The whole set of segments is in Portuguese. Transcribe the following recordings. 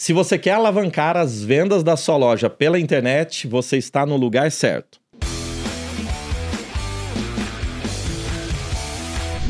Se você quer alavancar as vendas da sua loja pela internet, você está no lugar certo.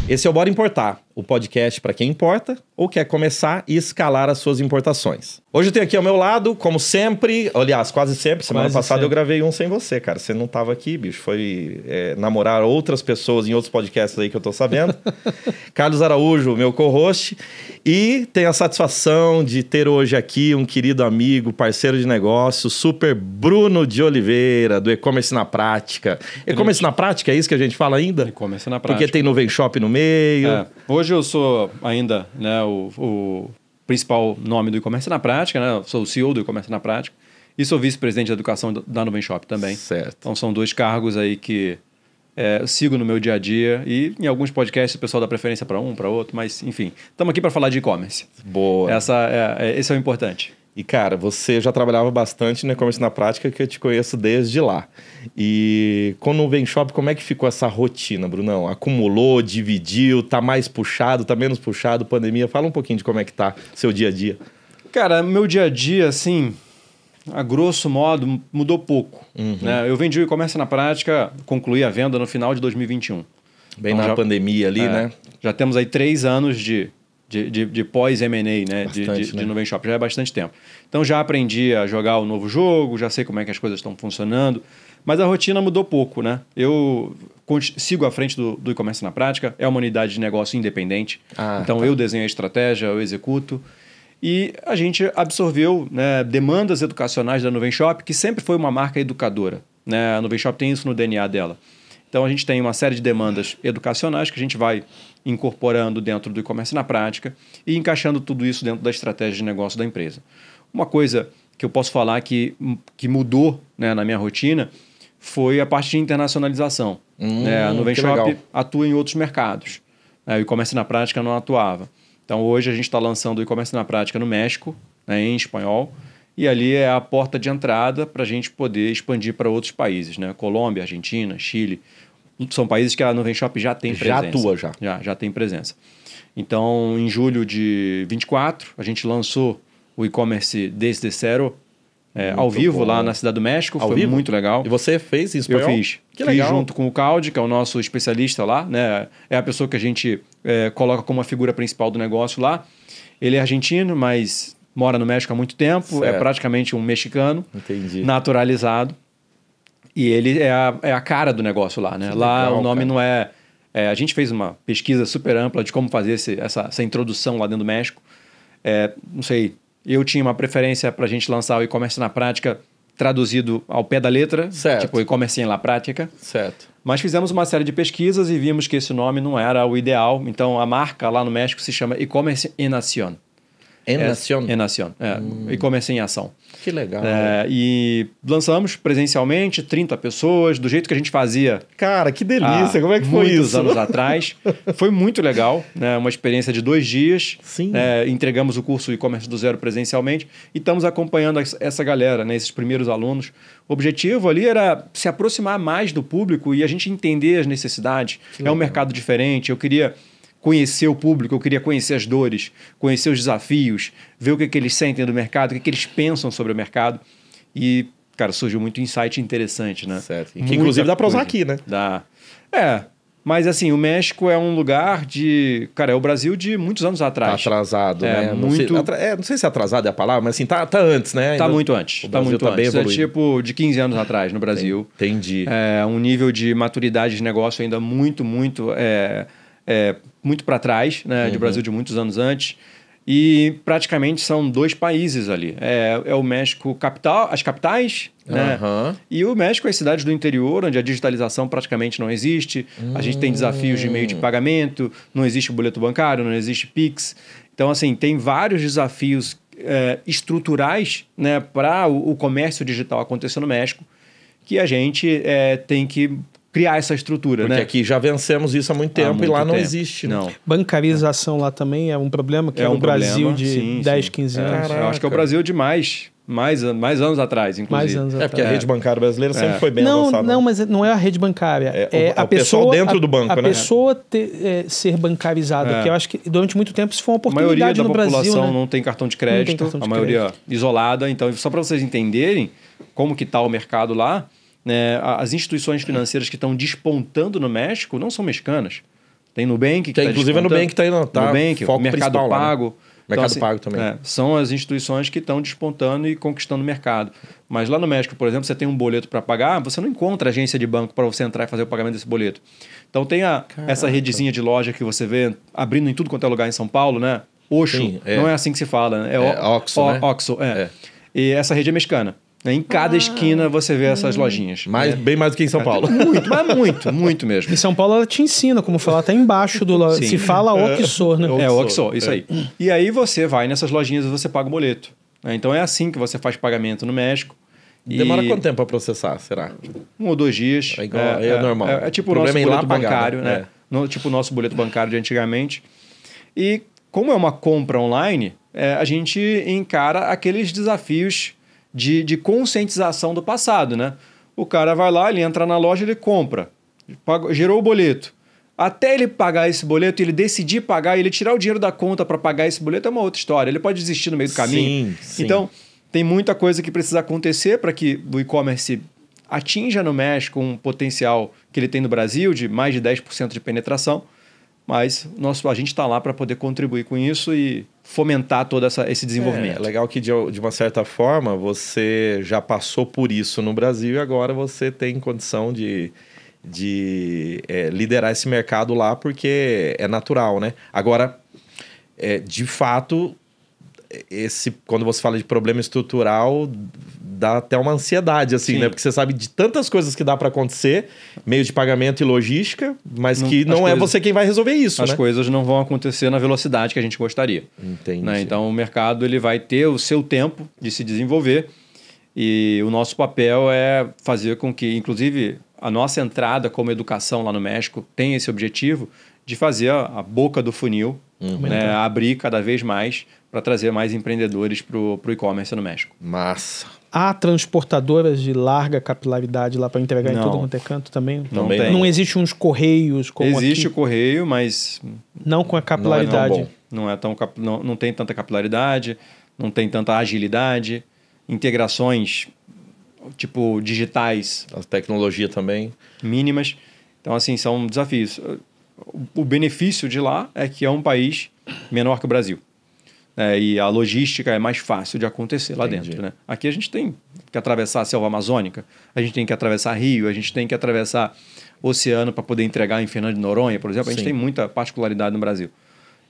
Esse é o Bora Importar o podcast para quem importa ou quer começar e escalar as suas importações. Hoje eu tenho aqui ao meu lado, como sempre, aliás, quase sempre, semana quase passada sempre. eu gravei um sem você, cara. Você não estava aqui, bicho. Foi é, namorar outras pessoas em outros podcasts aí que eu estou sabendo. Carlos Araújo, meu co-host. E tenho a satisfação de ter hoje aqui um querido amigo, parceiro de negócio, super Bruno de Oliveira, do E-Commerce na Prática. E-Commerce na Prática, é isso que a gente fala ainda? E-Commerce na Prática. Porque tem Nuvem Shop no meio. É. Hoje hoje eu sou ainda né, o, o principal nome do e-commerce na prática, né? sou o CEO do e-commerce na prática e sou vice-presidente da educação da Nuvem Shop também. Certo. Então são dois cargos aí que é, eu sigo no meu dia a dia e em alguns podcasts o pessoal dá preferência para um, para outro, mas enfim, estamos aqui para falar de e-commerce. Boa. Essa é, é, esse é o importante. E, cara, você já trabalhava bastante no né, e-commerce na prática, que eu te conheço desde lá. E com o Nuvem Shop, como é que ficou essa rotina, Brunão? Acumulou, dividiu, tá mais puxado, tá menos puxado, pandemia? Fala um pouquinho de como é que tá seu dia a dia. Cara, meu dia a dia, assim, a grosso modo, mudou pouco. Uhum. Né? Eu vendi o e-commerce na prática, concluí a venda no final de 2021. Bem então, na já, pandemia ali, é, né? Já temos aí três anos de de, de, de pós-M&A, né? de, né? Nuvem Shop, já é bastante tempo. Então já aprendi a jogar o novo jogo, já sei como é que as coisas estão funcionando, mas a rotina mudou pouco, né? Eu sigo à frente do, do e-commerce na prática, é uma unidade de negócio independente, ah, então tá. eu desenho a estratégia, eu executo, e a gente absorveu né, demandas educacionais da Nuvem Shop, que sempre foi uma marca educadora. Né? A Nuvem Shop tem isso no DNA dela. Então a gente tem uma série de demandas educacionais que a gente vai incorporando dentro do e-commerce na prática e encaixando tudo isso dentro da estratégia de negócio da empresa. Uma coisa que eu posso falar que, hum, que mudou né, na minha rotina foi a parte de internacionalização. Hum, é, a Nuvem Shop legal. atua em outros mercados. É, o e-commerce na prática não atuava. Então hoje a gente está lançando o e-commerce na prática no México, né, em espanhol, e ali é a porta de entrada para a gente poder expandir para outros países, né? Colômbia, Argentina, Chile, são países que a Nuvem Shop já tem presença. Já atua, já. Já, já tem presença. Então, em julho de 24, a gente lançou o e-commerce desde zero é, ao vivo bom. lá na Cidade do México. Ao foi vivo? muito legal. E você fez isso? Eu fiz. Que fiz legal. junto com o Caldi, que é o nosso especialista lá, né? É a pessoa que a gente é, coloca como a figura principal do negócio lá. Ele é argentino, mas mora no México há muito tempo. É certo. É praticamente um mexicano. Entendi. Naturalizado. E ele é a, é a cara do negócio lá, né? Que lá legal, o nome cara. não é, é, A gente fez uma pesquisa super ampla de como fazer esse, essa, essa introdução lá dentro do México. É, não sei, eu tinha uma preferência para a gente lançar o e-commerce na prática traduzido ao pé da letra, certo. tipo e-commerce em la prática. Certo. Mas fizemos uma série de pesquisas e vimos que esse nome não era o ideal. Então a marca lá no México se chama e-commerce en nación. En nación. É, en É, hum. E-commerce em ação. Que legal. É, e lançamos presencialmente 30 pessoas, do jeito que a gente fazia. Cara, que delícia! Como é que foi muitos isso? anos atrás. Foi muito legal, né? Uma experiência de dois dias. Sim. É, entregamos o curso e-commerce do zero presencialmente e estamos acompanhando essa galera, né? Esses primeiros alunos. O objetivo ali era se aproximar mais do público e a gente entender as necessidades. é um mercado diferente. Eu queria conhecer o público, eu queria conhecer as dores, conhecer os desafios, ver o que, é que eles sentem do mercado, o que, é que eles pensam sobre o mercado. E, cara, surgiu muito insight interessante, né? Certo. Que, inclusive dá para usar aqui, né? Dá. É. Mas assim, o México é um lugar de. Cara, é o Brasil de muitos anos atrás. Tá atrasado, é, né? Muito... Não sei, é, não sei se é atrasado é a palavra, mas assim, tá, tá antes, né? Ainda... Tá muito antes. O tá Brasil muito tá antes. Bem é tipo de 15 anos atrás no Brasil. Entendi. É um nível de maturidade de negócio ainda muito, muito. É é, muito para trás, né, uhum. de Brasil de muitos anos antes. E praticamente são dois países ali. É, é o México capital, as capitais, uhum. E o México é as cidades do interior, onde a digitalização praticamente não existe. Uhum. A gente tem desafios de meio de hum. pagamento, não existe boleto bancário, não existe Pix. Então, assim, tem vários desafios é, estruturais né, para o, o comércio digital acontecer no México que a gente é, tem que criar essa estrutura, Porque né? aqui já vencemos isso há muito tempo há muito e lá tempo. não existe. Né? Não. Bancarização lá também é um problema que é, é um problema. Brasil de sim, 10, sim. 15 é, anos. Caraca. Eu acho que é o Brasil de mais mais, anos atrás, inclusive. Mais anos atrás. É porque a rede bancária brasileira é. sempre foi bem não, avançada. Não, né? mas não é a rede bancária. É, é o, a o pessoa dentro a, do banco, a né? A pessoa ter, é, ser bancarizada, é. que eu acho que durante muito tempo isso foi uma oportunidade a maioria da população Brasil, né? não tem cartão de crédito, cartão de a maioria crédito. isolada. Então, só para vocês entenderem como que está o mercado lá, né, as instituições financeiras que estão despontando no México não são mexicanas. Tem Nubank, que Tem, tá inclusive a Nubank está indo, tá Nubank, foco Mercado Pago. Lá, né? Então, mercado então, assim, Pago também. É, são as instituições que estão despontando e conquistando o mercado. Mas lá no México, por exemplo, você tem um boleto para pagar, você não encontra agência de banco para você entrar e fazer o pagamento desse boleto. Então tem a, essa redezinha de loja que você vê abrindo em tudo quanto é lugar em São Paulo, né? Oxo, Sim, é. não é assim que se fala, né? É, é Oxo, né? Oxo, é. é. E essa rede é mexicana. Né? Em cada ah, esquina você vê essas hum. lojinhas. Né? Mais, é. Bem mais do que em São Paulo. Muito, mas muito, muito mesmo. Em São Paulo ela te ensina como falar até tá embaixo do... Lo... Se fala é, Oxor, né? É, Oxor, isso é. aí. E aí você vai nessas lojinhas e você paga o boleto. Né? Então é assim que você faz pagamento no México. Demora e... quanto tempo para processar, será? Um ou dois dias. É, igual, é, é normal. É, é tipo o nosso é boleto bancário, né? No, tipo o nosso boleto bancário de antigamente. E como é uma compra online, a gente encara aqueles desafios de, de conscientização do passado, né? O cara vai lá, ele entra na loja, ele compra, pagou, gerou o boleto. Até ele pagar esse boleto, ele decidir pagar, ele tirar o dinheiro da conta para pagar esse boleto é uma outra história. Ele pode desistir no meio do caminho. Sim, sim. Então, tem muita coisa que precisa acontecer para que o e-commerce atinja no México um potencial que ele tem no Brasil de mais de 10% de penetração mas nosso, a gente está lá para poder contribuir com isso e fomentar todo essa, esse desenvolvimento. É, é legal que, de, de, uma certa forma, você já passou por isso no Brasil e agora você tem condição de, de é, liderar esse mercado lá, porque é natural, né? Agora, é, de fato, esse, quando você fala de problema estrutural, dá até uma ansiedade, assim, Sim. né? Porque você sabe de tantas coisas que dá para acontecer, meio de pagamento e logística, mas não, que não é você quem vai resolver isso, As né? coisas não vão acontecer na velocidade que a gente gostaria. Entendi. Né? Então, o mercado ele vai ter o seu tempo de se desenvolver e o nosso papel é fazer com que, inclusive, a nossa entrada como educação lá no México tem esse objetivo de fazer a, boca do funil uhum. né, abrir cada vez mais para trazer mais empreendedores para o e-commerce no México. Massa. Há transportadoras de larga capilaridade lá para entregar não. em todo quanto é canto também? Não, não, tem. não existe uns correios como Existe aqui. o correio, mas... Não com a capilaridade. Não é, não é tão... É não, não tem tanta capilaridade, não tem tanta agilidade, integrações, tipo, digitais. A tecnologia também. Mínimas. Então, assim, são desafios. O benefício de lá é que é um país menor que o Brasil né? e a logística é mais fácil de acontecer lá Entendi. dentro. Né? Aqui a gente tem que atravessar a selva amazônica, a gente tem que atravessar rio, a gente tem que atravessar oceano para poder entregar em Fernando de Noronha, por exemplo. A gente Sim. tem muita particularidade no Brasil.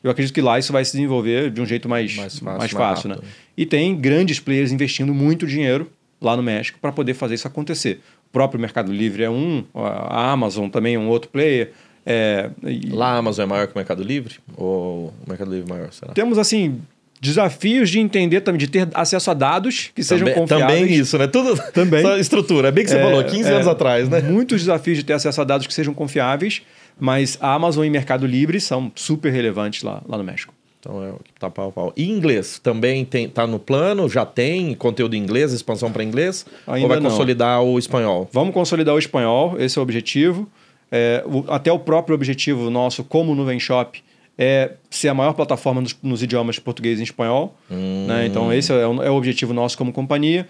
Eu acredito que lá isso vai se desenvolver de um jeito mais, mais fácil. Mais fácil mais né? E tem grandes players investindo muito dinheiro lá no México para poder fazer isso acontecer. O próprio Mercado Livre é um, a Amazon também é um outro player. É, e... Lá a Amazon é maior que o Mercado Livre? Ou o Mercado Livre é maior? Será? Temos assim Desafios de entender também, de ter acesso a dados que sejam também, confiáveis. Também isso, né? Tudo. Também. Só estrutura. É bem que você é, falou, 15 é, anos atrás, né? Muitos desafios de ter acesso a dados que sejam confiáveis, mas a Amazon e Mercado Livre são super relevantes lá, lá no México. Então é tá pau pau. E inglês também tem, tá no plano? Já tem conteúdo em inglês, expansão para inglês? Ainda ou vai não. consolidar o espanhol? Vamos consolidar o espanhol, esse é o objetivo. É, o, até o próprio objetivo nosso como Nuvem Shop é ser a maior plataforma nos, nos idiomas português e espanhol. Né? Hum. Né? Então, esse é o, é o, objetivo nosso como companhia.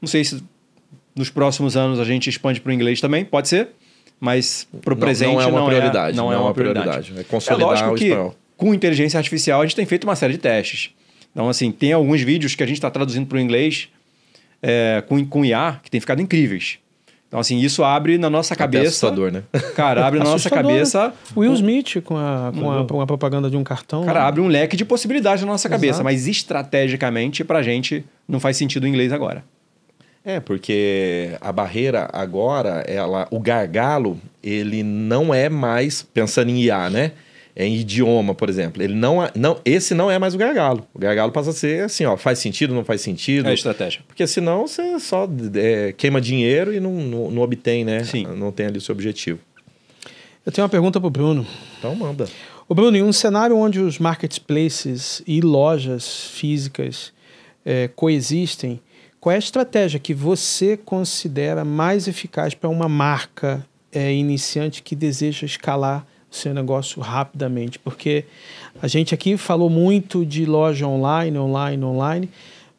Não sei se nos próximos anos a gente expande para o inglês também, pode ser, mas para o presente não, não é uma não é prioridade. É, não, não, é, uma, uma prioridade. prioridade. É, é consolidar é lógico que, espanhol. Com inteligência artificial, a gente tem feito uma série de testes. Então, assim, tem alguns vídeos que a gente está traduzindo para o inglês é, com, com IA que tem ficado incríveis. Então, assim, isso abre na nossa cabeça. É assustador, né? Cara, abre na nossa cabeça. Né? Will Smith com a, com, a, propaganda de um cartão. Cara, né? abre um leque de possibilidades na nossa cabeça, Exato. mas estrategicamente, pra gente, não faz sentido o inglês agora. É, porque a barreira agora, ela, o gargalo, ele não é mais, pensando em IA, né? em idioma, por exemplo. Ele não, é, não, esse não é mais o gargalo. O gargalo passa a ser assim, ó, faz sentido, não faz sentido. É estratégia. Porque senão você só é, queima dinheiro e não, não, não, obtém, né? Sim. Não tem ali o seu objetivo. Eu tenho uma pergunta para o Bruno. Então manda. O Bruno, em um cenário onde os marketplaces e lojas físicas é, coexistem, qual é a estratégia que você considera mais eficaz para uma marca é, iniciante que deseja escalar seu negócio rapidamente, porque a gente aqui falou muito de loja online, online, online,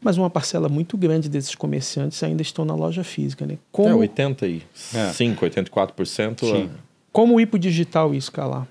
mas uma parcela muito grande desses comerciantes ainda estão na loja física, né? Como... É, 85, é. 84%. Sim. Como ir para o digital e escalar?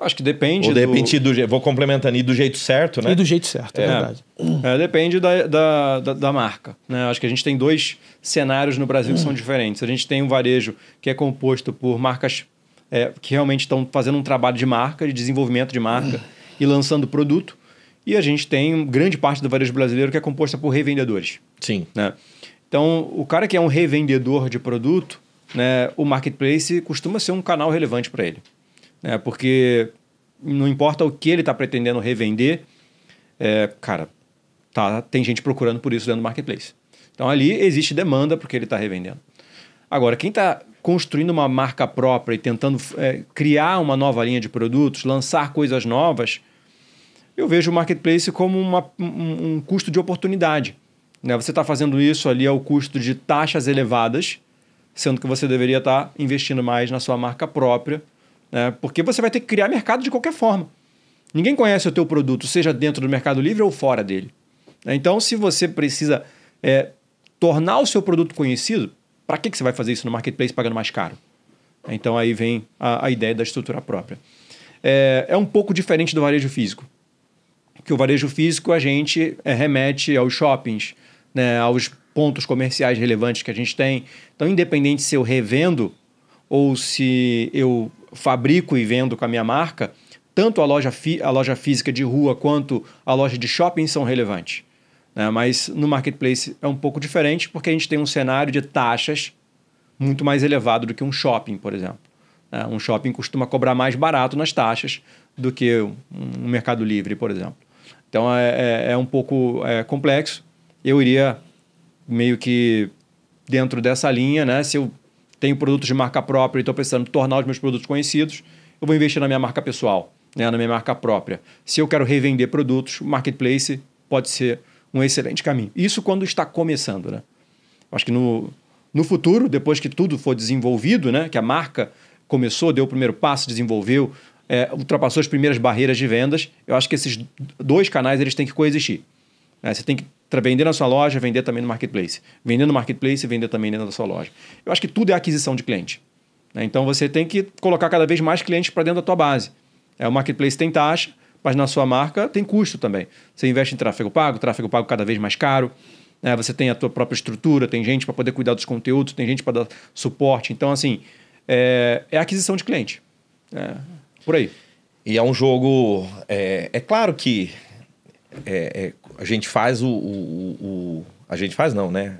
Acho que depende. Ou do... do... vou complementar ali do jeito certo, né? E do jeito certo, é, é verdade. É, depende da, da, da, da, marca. Né? Acho que a gente tem dois cenários no Brasil que hum. são diferentes. A gente tem um varejo que é composto por marcas é, que realmente estão fazendo um trabalho de marca, de desenvolvimento de marca e lançando produto. E a gente tem grande parte do varejo brasileiro que é composta por revendedores. Sim. Né? Então, o cara que é um revendedor de produto, né, o marketplace costuma ser um canal relevante para ele. Né? Porque não importa o que ele está pretendendo revender, é, cara, tá, tem gente procurando por isso dentro do marketplace. Então, ali existe demanda porque ele está revendendo. Agora, quem está construindo uma marca própria e tentando é, criar uma nova linha de produtos, lançar coisas novas, eu vejo o marketplace como uma, um, um custo de oportunidade. Né? Você está fazendo isso ali ao custo de taxas elevadas, sendo que você deveria estar tá investindo mais na sua marca própria, né? porque você vai ter que criar mercado de qualquer forma. Ninguém conhece o teu produto, seja dentro do Mercado Livre ou fora dele. Né? Então, se você precisa é, tornar o seu produto conhecido, para que, que você vai fazer isso no marketplace pagando mais caro? Então aí vem a, a ideia da estrutura própria. É, é um pouco diferente do varejo físico. Que o varejo físico a gente é, remete aos shoppings, né, aos pontos comerciais relevantes que a gente tem. Então, independente se eu revendo ou se eu fabrico e vendo com a minha marca, tanto a loja, a loja física de rua quanto a loja de shopping são relevantes. Né? Mas no marketplace é um pouco diferente porque a gente tem um cenário de taxas muito mais elevado do que um shopping, por exemplo. Né? Um shopping costuma cobrar mais barato nas taxas do que um Mercado Livre, por exemplo. Então é, é, é um pouco é, complexo. Eu iria meio que dentro dessa linha, né? Se eu tenho produtos de marca própria e estou pensando em tornar os meus produtos conhecidos, eu vou investir na minha marca pessoal, né? na minha marca própria. Se eu quero revender produtos, o marketplace pode ser um excelente caminho. Isso quando está começando, né? Acho que no, no futuro, depois que tudo for desenvolvido, né? Que a marca começou, deu o primeiro passo, desenvolveu, é, ultrapassou as primeiras barreiras de vendas, eu acho que esses dois canais eles têm que coexistir. É, Você tem que vender na sua loja, vender também no marketplace. Vender no marketplace, vender também dentro da sua loja. Eu acho que tudo é aquisição de cliente. Né? Então você tem que colocar cada vez mais clientes para dentro da tua base. É, o marketplace tem taxa, mas na sua marca tem custo também. Você investe em tráfego pago, tráfego pago cada vez mais caro. Né? Você tem a tua própria estrutura, tem gente para poder cuidar dos conteúdos, tem gente para dar suporte. Então, assim, é, é aquisição de cliente. É, por aí. E é um jogo. É, é claro que é, é a gente faz o, o, o, A gente faz, não, né?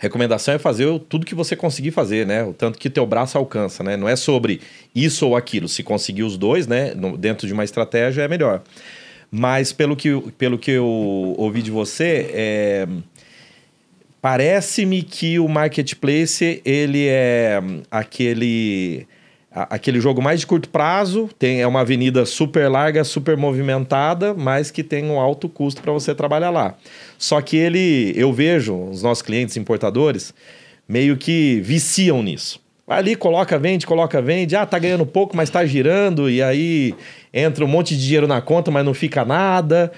recomendação é fazer tudo que você conseguir fazer, né? O tanto que teu braço alcança, né? Não é sobre isso ou aquilo. Se conseguir os dois, né? No, dentro de uma estratégia é melhor. Mas pelo que, pelo que eu ouvi de você, é... parece-me que o marketplace ele é aquele aquele jogo mais de curto prazo, tem, é uma avenida super larga, super movimentada, mas que tem um alto custo para você trabalhar lá. Só que ele, eu vejo os nossos clientes importadores meio que viciam nisso. Vai ali, coloca, vende, coloca, vende. Ah, tá ganhando pouco, mas tá girando. E aí entra um monte de dinheiro na conta, mas não fica nada.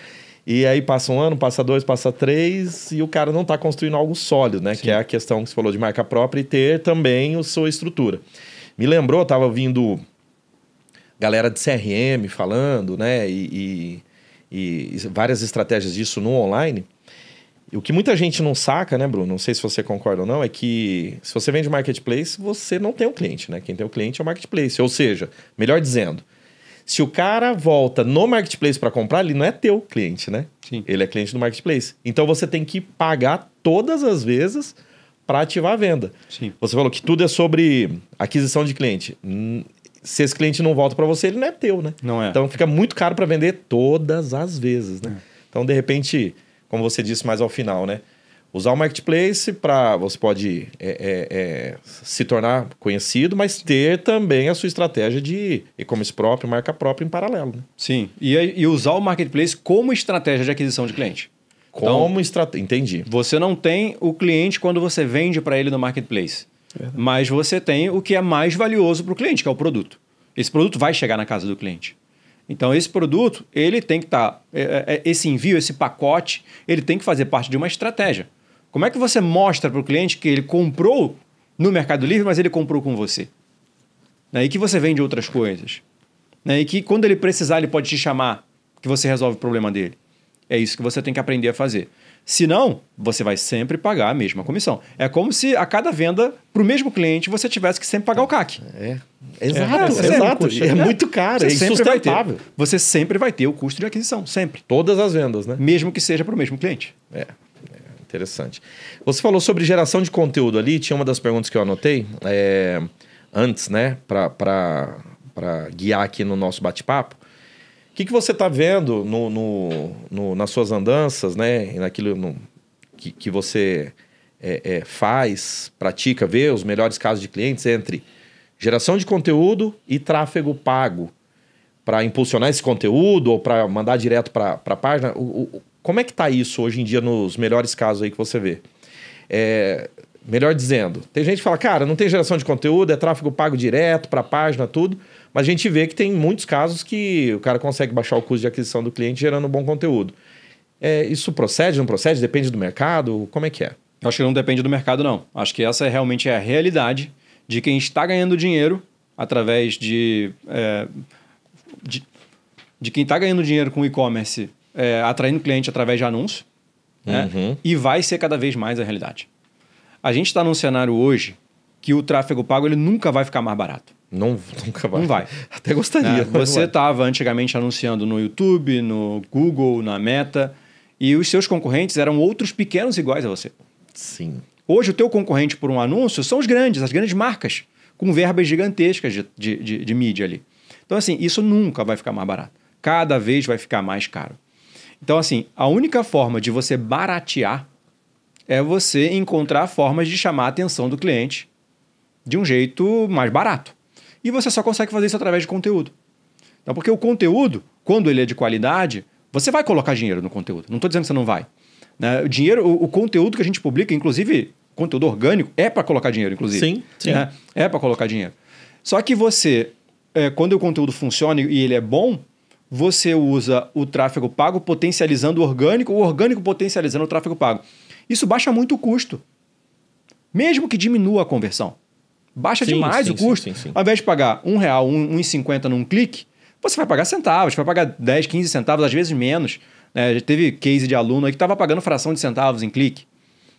E aí passa um ano, passa dois, passa três, e o cara não está construindo algo sólido, né? Sim. Que é a questão que você falou de marca própria e ter também a sua estrutura. Me lembrou, tava vindo galera de CRM falando, né? E, e, e várias estratégias disso no online. E o que muita gente não saca, né, Bruno? Não sei se você concorda ou não, é que se você vende marketplace, você não tem o um cliente, né? Quem tem o um cliente é o marketplace. Ou seja, melhor dizendo, se o cara volta no marketplace para comprar, ele não é teu cliente, né? Sim. Ele é cliente do marketplace. Então você tem que pagar todas as vezes para ativar a venda. Sim. Você falou que tudo é sobre aquisição de cliente. Hum, se esse cliente não volta para você, ele não é teu, né? Não é. Então fica muito caro para vender todas as vezes, né? É. Então, de repente, como você disse mais ao final, né? Usar o marketplace para você pode é, é, é, se tornar conhecido, mas ter também a sua estratégia de e-commerce próprio, marca própria em paralelo. Né? Sim, e, e usar o marketplace como estratégia de aquisição de cliente. Então, Como então, estratégia. Entendi. Você não tem o cliente quando você vende para ele no marketplace. Verdade. Mas você tem o que é mais valioso para o cliente, que é o produto. Esse produto vai chegar na casa do cliente. Então, esse produto, ele tem que estar. Tá, é, é, é, esse envio, esse pacote, ele tem que fazer parte de uma estratégia. Como é que você mostra para o cliente que ele comprou no Mercado Livre, mas ele comprou com você? Né, e que você vende outras coisas. Né, e que quando ele precisar, ele pode te chamar, que você resolve o problema dele. É isso que você tem que aprender a fazer. Se não, você vai sempre pagar a mesma comissão. É como se a cada venda, para o mesmo cliente, você tivesse que sempre pagar o CAC. É. Exato, é, é exato. Custa, é, né? muito caro, você é insustentável. você sempre vai ter o custo de aquisição, sempre. Todas as vendas, né? Mesmo que seja para o mesmo cliente. É, é. Interessante. Você falou sobre geração de conteúdo ali, tinha uma das perguntas que eu anotei é, antes, né, para guiar aqui no nosso bate-papo. O que, que você está vendo no, no, no, nas suas andanças, né? Naquilo no, que, que você é, é, faz, pratica, vê os melhores casos de clientes entre geração de conteúdo e tráfego pago para impulsionar esse conteúdo ou para mandar direto para a página? O, o, como é que está isso hoje em dia nos melhores casos aí que você vê? É, melhor dizendo, tem gente que fala, cara, não tem geração de conteúdo, é tráfego pago direto para a página, tudo. Mas a gente vê que tem muitos casos que o cara consegue baixar o custo de aquisição do cliente gerando bom conteúdo. É, isso procede, não procede? Depende do mercado? Como é que é? Eu acho que não depende do mercado, não. Acho que essa é realmente é a realidade de quem está ganhando dinheiro através de. É, de, de, quem está ganhando dinheiro com e-commerce, é, atraindo cliente através de anúncio. Né? Uhum. E vai ser cada vez mais a realidade. A gente está num cenário hoje que o tráfego pago ele nunca vai ficar mais barato. Não, nunca vai. Não vai. Até gostaria. É, você estava antigamente anunciando no YouTube, no Google, na Meta, e os seus concorrentes eram outros pequenos iguais a você. Sim. Hoje, o teu concorrente por um anúncio são os grandes, as grandes marcas, com verbas gigantescas de, de, de, de mídia ali. Então, assim, isso nunca vai ficar mais barato. Cada vez vai ficar mais caro. Então, assim, a única forma de você baratear é você encontrar formas de chamar a atenção do cliente de um jeito mais barato. E você só consegue fazer isso através de conteúdo. Então, porque o conteúdo, quando ele é de qualidade, você vai colocar dinheiro no conteúdo. Não estou dizendo que você não vai. Né? O dinheiro, o, o, conteúdo que a gente publica, inclusive conteúdo orgânico, é para colocar dinheiro, inclusive. Sim, sim. Né? É para colocar dinheiro. Só que você, é, quando o conteúdo funciona e ele é bom, você usa o tráfego pago potencializando o orgânico, o orgânico potencializando o tráfego pago. Isso baixa muito o custo. Mesmo que diminua a conversão. Baixa sim, demais sim, o custo. Sim, Ao invés de pagar um real, um, cinquenta num clique, você vai pagar centavos, vai pagar 10, 15 centavos, às vezes menos. Né, já teve case de aluno aí que estava pagando fração de centavos em clique.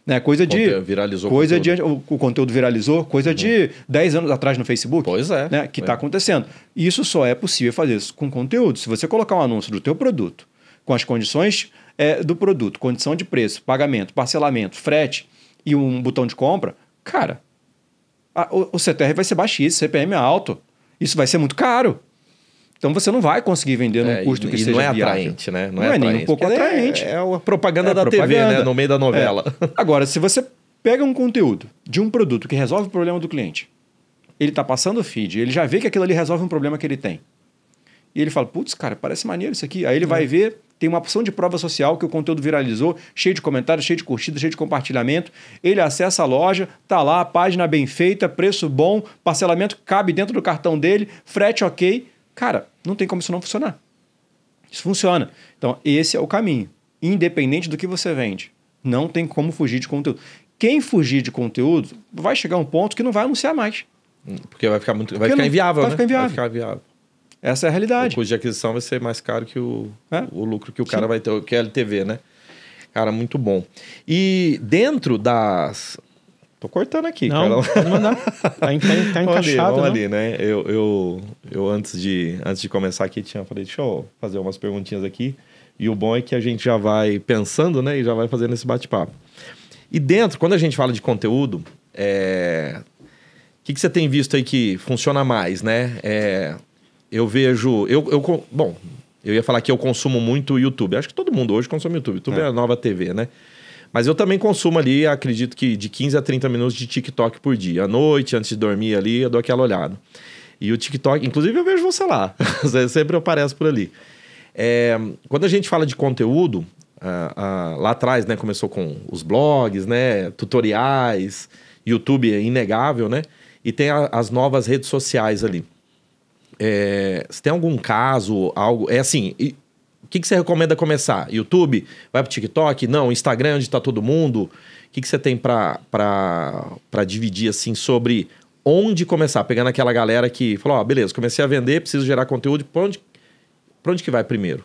Né? Coisa de. viralizou coisa conteúdo. de o, o, conteúdo viralizou, coisa uhum. de 10 anos atrás no Facebook. Pois é. Né? Que está acontecendo. É. acontecendo. Isso só é possível fazer isso com conteúdo. Se você colocar um anúncio do teu produto, com as condições é, do produto, condição de preço, pagamento, parcelamento, frete e um botão de compra, cara, a, o, o CTR vai ser baixíssimo, CPM é alto. Isso vai ser muito caro. Então você não vai conseguir vender num é, custo e, que e seja não é viável. atraente, né? Não, não é, é nem um pouco é atraente. É, é a propaganda é da propaganda. TV, né? No meio da novela. É. Agora, se você pega um conteúdo de um produto que resolve o problema do cliente, ele está passando o feed, ele já vê que aquilo ali resolve um problema que ele tem. E ele fala, putz, cara, parece maneiro isso aqui. Aí ele é. vai ver, tem uma opção de prova social que o conteúdo viralizou, cheio de comentários, cheio de curtidas, cheio de compartilhamento. Ele acessa a loja, tá lá, a página bem feita, preço bom, parcelamento cabe dentro do cartão dele, frete ok. Cara, não tem como isso não funcionar. Isso funciona. Então, esse é o caminho. Independente do que você vende, não tem como fugir de conteúdo. Quem fugir de conteúdo vai chegar a um ponto que não vai anunciar mais. Hum, porque vai ficar muito, vai Porque ficar inviável, vai né? Ficar inviável. Vai ficar né? inviável. Essa é a realidade. O custo de aquisição vai ser mais caro que o, é? o lucro que o cara Sim. vai ter, que é LTV, né? Cara, muito bom. E dentro das. Tô cortando aqui, não, cara. Não, não. Tá, tá, tá encaixado. vamos ali, né? vamos ali né? Eu, eu, eu antes, de, antes de começar aqui, tinha falei, deixa eu fazer umas perguntinhas aqui. E o bom é que a gente já vai pensando, né? E já vai fazendo esse bate-papo. E dentro, quando a gente fala de conteúdo, é... o que, que você tem visto aí que funciona mais, né? É eu vejo. Eu, eu, bom, eu ia falar que eu consumo muito YouTube. Acho que todo mundo hoje consome YouTube. YouTube é, é a nova TV, né? Mas eu também consumo ali, acredito que de 15 a 30 minutos de TikTok por dia. À noite, antes de dormir ali, eu dou aquela olhada. E o TikTok, inclusive eu vejo você lá. Sempre aparece por ali. É, quando a gente fala de conteúdo, ah, ah, lá atrás, né, começou com os blogs, né, tutoriais, YouTube é inegável, né? E tem a, as novas redes sociais ali. É, se tem algum caso, algo. É assim. E, o que, que você recomenda começar? YouTube? Vai pro TikTok? Não, Instagram, onde está todo mundo? O que, que você tem para dividir assim sobre onde começar? Pegando aquela galera que falou: ó, beleza, comecei a vender, preciso gerar conteúdo, para onde, pra onde que vai primeiro?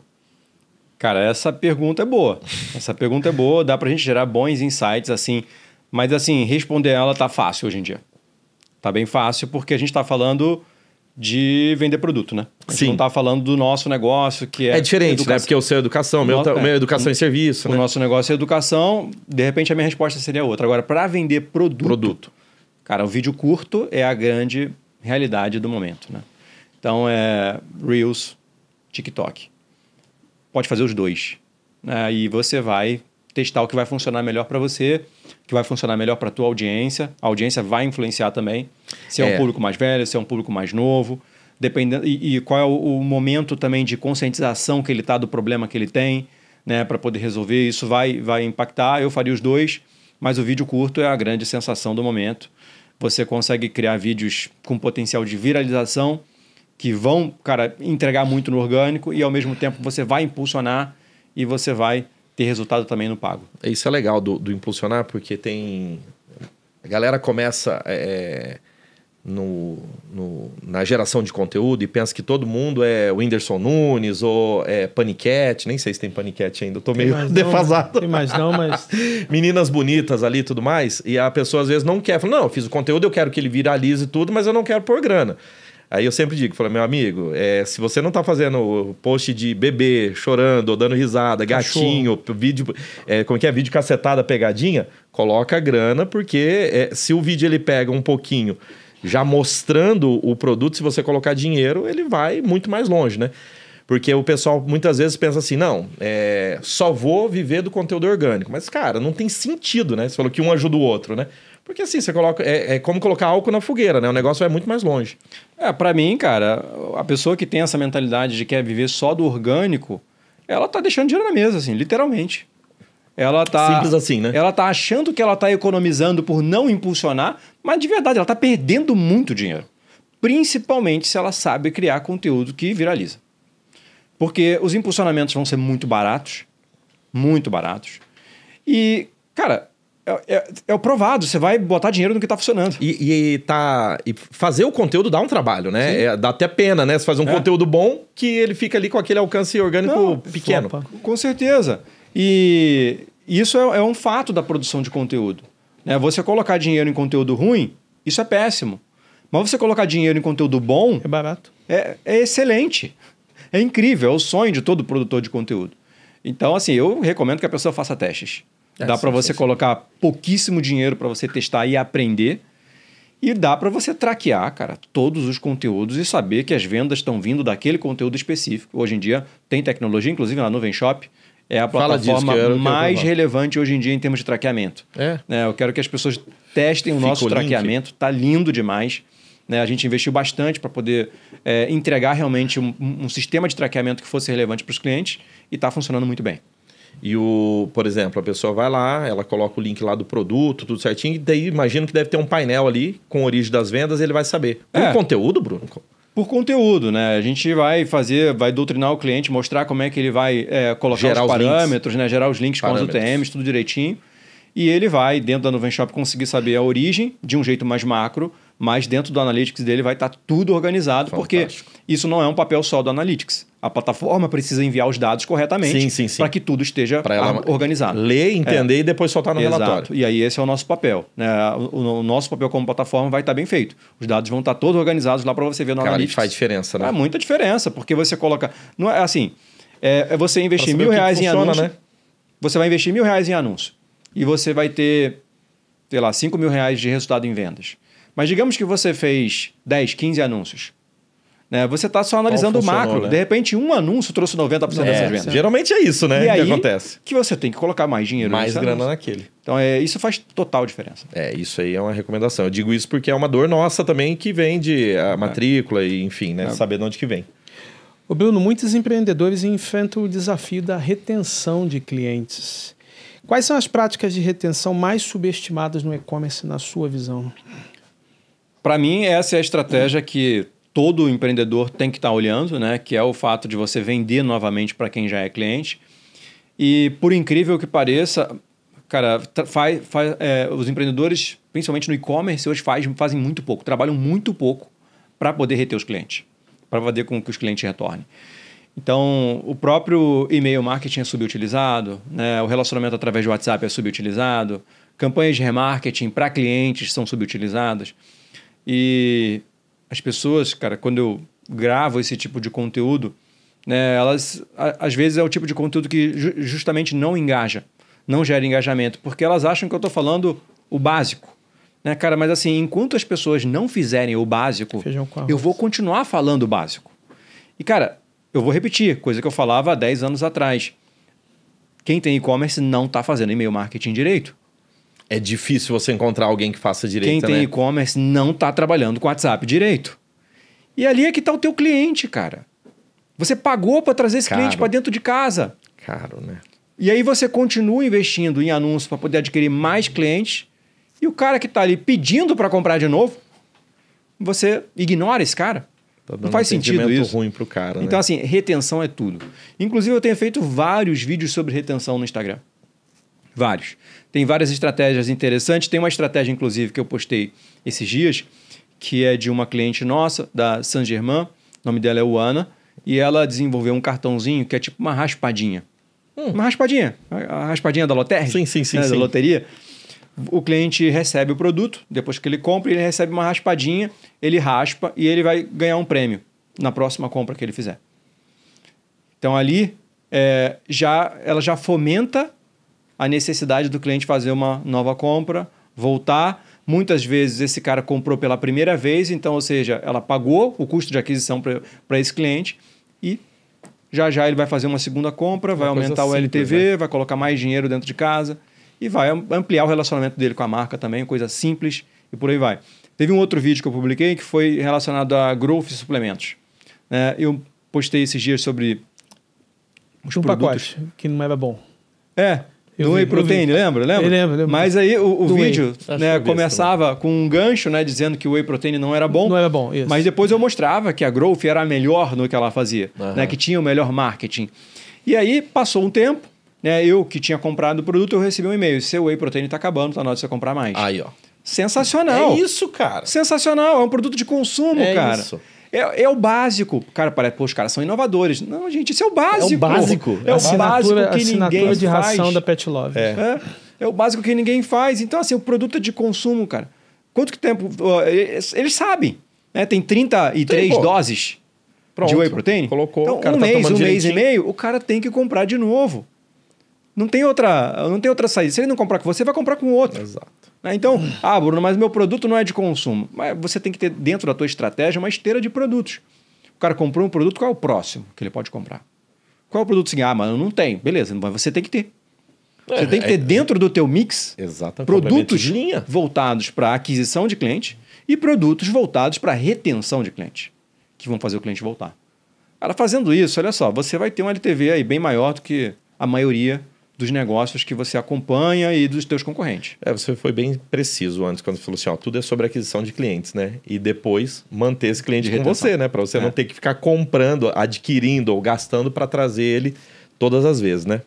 Cara, essa pergunta é boa. Essa pergunta é boa, dá pra gente gerar bons insights, assim. Mas, assim, responder ela tá fácil hoje em dia. Tá bem fácil, porque a gente tá falando de vender produto, né? A gente Sim. não tá falando do nosso negócio, que é. É diferente, né? Porque o seu é educação, tá, meu, é. meu educação em é. serviço. O né? nosso negócio é educação, de repente a minha resposta seria outra. Agora, para vender produto, produto. Cara, o vídeo curto é a grande realidade do momento, né? Então é Reels, TikTok. Pode fazer os dois. Aí né? E você vai testar o que vai funcionar melhor para você que vai funcionar melhor para a tua audiência. A audiência vai influenciar também. Se é, é, um público mais velho, se é um público mais novo. Dependendo, e, e qual é o, o, momento também de conscientização que ele está do problema que ele tem, né, para poder resolver. Isso vai, vai impactar. Eu faria os dois, mas o vídeo curto é a grande sensação do momento. Você consegue criar vídeos com potencial de viralização que vão, cara, entregar muito no orgânico e ao mesmo tempo você vai impulsionar e você vai ter resultado também no pago. Isso é legal do, do impulsionar, porque tem. A galera começa é, é, no, no, na geração de conteúdo e pensa que todo mundo é o Whindersson Nunes ou é Paniquete. Nem sei se tem Paniquete ainda, estou tô meio tem né? defasado. Não, tem mais não, mas. Meninas bonitas ali e tudo mais. E a pessoa às vezes não quer. Fala, não, eu fiz o conteúdo, eu quero que ele viralize tudo, mas eu não quero pôr grana. Aí eu sempre digo, falo, meu amigo, é, se você não tá fazendo post de bebê, chorando, ou dando risada, gatinho, Cachorro. vídeo, é, como é que é? Vídeo cacetada, pegadinha, coloca grana, porque é, se o vídeo ele pega um pouquinho já mostrando o produto, se você colocar dinheiro, ele vai muito mais longe, né? Porque o pessoal muitas vezes pensa assim, não, é, só vou viver do conteúdo orgânico. Mas, cara, não tem sentido, né? Você falou que um ajuda o outro, né? Porque assim, você coloca. É, é, como colocar álcool na fogueira, né? O negócio vai muito mais longe. É, para mim, cara, a pessoa que tem essa mentalidade de quer viver só do orgânico, ela tá deixando dinheiro na mesa, assim, literalmente. Ela tá. Simples assim, né? Ela tá achando que ela tá economizando por não impulsionar, mas de verdade, ela tá perdendo muito dinheiro. Principalmente se ela sabe criar conteúdo que viraliza. Porque os impulsionamentos vão ser muito baratos. Muito baratos. E, cara, é, é, é, o provado, você vai botar dinheiro no que tá funcionando. E, e tá, e fazer o conteúdo dá um trabalho, né? É, dá até pena, né? Você faz um é. conteúdo bom que ele fica ali com aquele alcance orgânico Não, pequeno. Flopa. Com certeza. E isso é, é, um fato da produção de conteúdo. Né? Você colocar dinheiro em conteúdo ruim, isso é péssimo. Mas você colocar dinheiro em conteúdo bom. É barato. É, é excelente. É incrível, é o sonho de todo produtor de conteúdo. Então, assim, eu recomendo que a pessoa faça testes. É, dá para você colocar pouquíssimo dinheiro para você testar e aprender. E dá para você traquear, cara, todos os conteúdos e saber que as vendas estão vindo daquele conteúdo específico. Hoje em dia tem tecnologia, inclusive na Nuvem Shop, é a plataforma disso, mais relevante hoje em dia em termos de traqueamento. É. é eu quero que as pessoas testem o nosso traqueamento, tá lindo demais. Né, a gente investiu bastante para poder é, entregar realmente um, um sistema de traqueamento que fosse relevante para os clientes e está funcionando muito bem. E o, por exemplo, a pessoa vai lá, ela coloca o link lá do produto, tudo certinho, e daí imagino que deve ter um painel ali com origem das vendas, ele vai saber. Por é. conteúdo, Bruno? Por conteúdo, né? A gente vai fazer, vai doutrinar o cliente, mostrar como é que ele vai é, colocar gerar os parâmetros, os né? Gerar os links com os UTMs, tudo direitinho. E ele vai, dentro da Nuvem Shop, conseguir saber a origem de um jeito mais macro, mas dentro do Analytics dele vai estar tá tudo organizado, Fantástico. porque isso não é um papel só do Analytics. A plataforma precisa enviar os dados corretamente para que tudo esteja organizado. Ler, é. entender é. e depois soltar no Exato. relatório. E aí esse é o nosso papel. Né? O, o, nosso papel como plataforma vai estar tá bem feito. Os dados vão estar tá todos organizados lá para você ver no Cara, Analytics. faz diferença, né? É muita diferença, porque você coloca... Não é assim, é, é você investir mil reais funciona, em anúncio... Né? Você vai investir mil reais em anúncio e você vai ter, sei lá, cinco mil reais de resultado em vendas. Mas digamos que você fez 10, 15 anúncios. Né? Você está só analisando o macro. Né? De repente, um anúncio trouxe 90% é, dessas vendas. Geralmente é isso, né? E que aí, acontece. Que você tem que colocar mais dinheiro Mais grana anúncio. naquele. Então, é, isso faz total diferença. É, isso aí é uma recomendação. Eu digo isso porque é uma dor nossa também que vem de a é. matrícula e, enfim, né? É. Saber de onde que vem. Ô Bruno, muitos empreendedores enfrentam o desafio da retenção de clientes. Quais são as práticas de retenção mais subestimadas no e-commerce, na sua visão? Para mim, essa é a estratégia que todo empreendedor tem que estar tá olhando, né? Que é o fato de você vender novamente para quem já é cliente. E por incrível que pareça, cara, faz, faz, é, os empreendedores, principalmente no e-commerce, hoje faz, fazem muito pouco, trabalham muito pouco para poder reter os clientes, para fazer com que os clientes retornem. Então, o próprio e-mail marketing é subutilizado, né? o relacionamento através do WhatsApp é subutilizado, campanhas de remarketing para clientes são subutilizadas. E as pessoas, cara, quando eu gravo esse tipo de conteúdo, né, elas, a, às vezes, é o tipo de conteúdo que ju justamente não engaja, não gera engajamento, porque elas acham que eu estou falando o básico. Né, cara, mas assim, enquanto as pessoas não fizerem o básico, eu vou continuar falando o básico. E, cara, eu vou repetir, coisa que eu falava há 10 anos atrás. Quem tem e-commerce não está fazendo e-mail marketing direito. É difícil você encontrar alguém que faça direito. Quem tem né? e-commerce não está trabalhando com WhatsApp direito. E ali é que está o teu cliente, cara. Você pagou para trazer esse Caro. cliente para dentro de casa. Caro, né? E aí você continua investindo em anúncios para poder adquirir mais clientes. E o cara que está ali pedindo para comprar de novo, você ignora esse cara. Tá não faz um sentido isso. ruim o cara. Então, né? assim, retenção é tudo. Inclusive, eu tenho feito vários vídeos sobre retenção no Instagram. Vários tem várias estratégias interessantes. Tem uma estratégia, inclusive, que eu postei esses dias, que é de uma cliente nossa, da San Germain, o nome dela é Uana, e ela desenvolveu um cartãozinho que é tipo uma raspadinha. Hum. Uma raspadinha, a raspadinha da loteria. Sim, sim, sim, né, sim. Da loteria. O cliente recebe o produto, depois que ele compra, ele recebe uma raspadinha, ele raspa e ele vai ganhar um prêmio na próxima compra que ele fizer. Então ali é, já ela já fomenta a necessidade do cliente fazer uma nova compra, voltar. Muitas vezes esse cara comprou pela primeira vez, então, ou seja, ela pagou o custo de aquisição para esse cliente e já já ele vai fazer uma segunda compra, uma vai aumentar o LTV, né? vai colocar mais dinheiro dentro de casa e vai ampliar o relacionamento dele com a marca também, coisa simples e por aí vai. Teve um outro vídeo que eu publiquei que foi relacionado a growth e suplementos. É, eu postei esses dias sobre os um produtos. pacote que não era é bom. É, eu do Whey lembra? Lembra? Lembro, lembro. Mas aí o, o vídeo né, começava com um gancho, né? Dizendo que o Whey Protein não era bom. Não era bom, isso. Mas depois eu mostrava que a Growth era a melhor no que ela fazia, uhum. né? Que tinha o melhor marketing. E aí passou um tempo, né? Eu que tinha comprado o produto, eu recebi um e-mail. Seu Whey Protein está acabando, tá na hora de você comprar mais. Aí, ó. Sensacional. É isso, cara. Sensacional. É um produto de consumo, é cara. É isso. É, é, o básico. Cara, parece, pô, os caras são inovadores. Não, gente, isso é o básico. É o básico. É, o básico que ninguém de faz. da Pet Love. É. é. é. o básico que ninguém faz. Então, assim, o produto é de consumo, cara. Quanto que tempo... Eles sabem. Né? Tem 33 tem, doses Pronto. de whey protein. Colocou. Então, um tá mês, um direitinho. mês e meio, o cara tem que comprar de novo. Não tem outra, não tem outra saída. Se ele não comprar com você, vai comprar com outro. Exato. Né? Então, ah, Bruno, mas meu produto não é de consumo. Mas você tem que ter dentro da tua estratégia uma esteira de produtos. O cara comprou um produto, qual é o próximo que ele pode comprar? Qual é o produto assim? Ah, mano, não tem. Beleza, mas você tem que ter. Você é, tem que é, ter é, dentro do teu mix exatamente, produtos linha. voltados para aquisição de cliente e produtos voltados para retenção de cliente, que vão fazer o cliente voltar. Cara, fazendo isso, olha só, você vai ter um LTV aí bem maior do que a maioria dos negócios que você acompanha e dos teus concorrentes. É, você foi bem preciso antes quando falou assim, ó, tudo é sobre aquisição de clientes, né? E depois manter esse cliente com você, né? Para você é. não ter que ficar comprando, adquirindo ou gastando para trazer ele todas as vezes, né?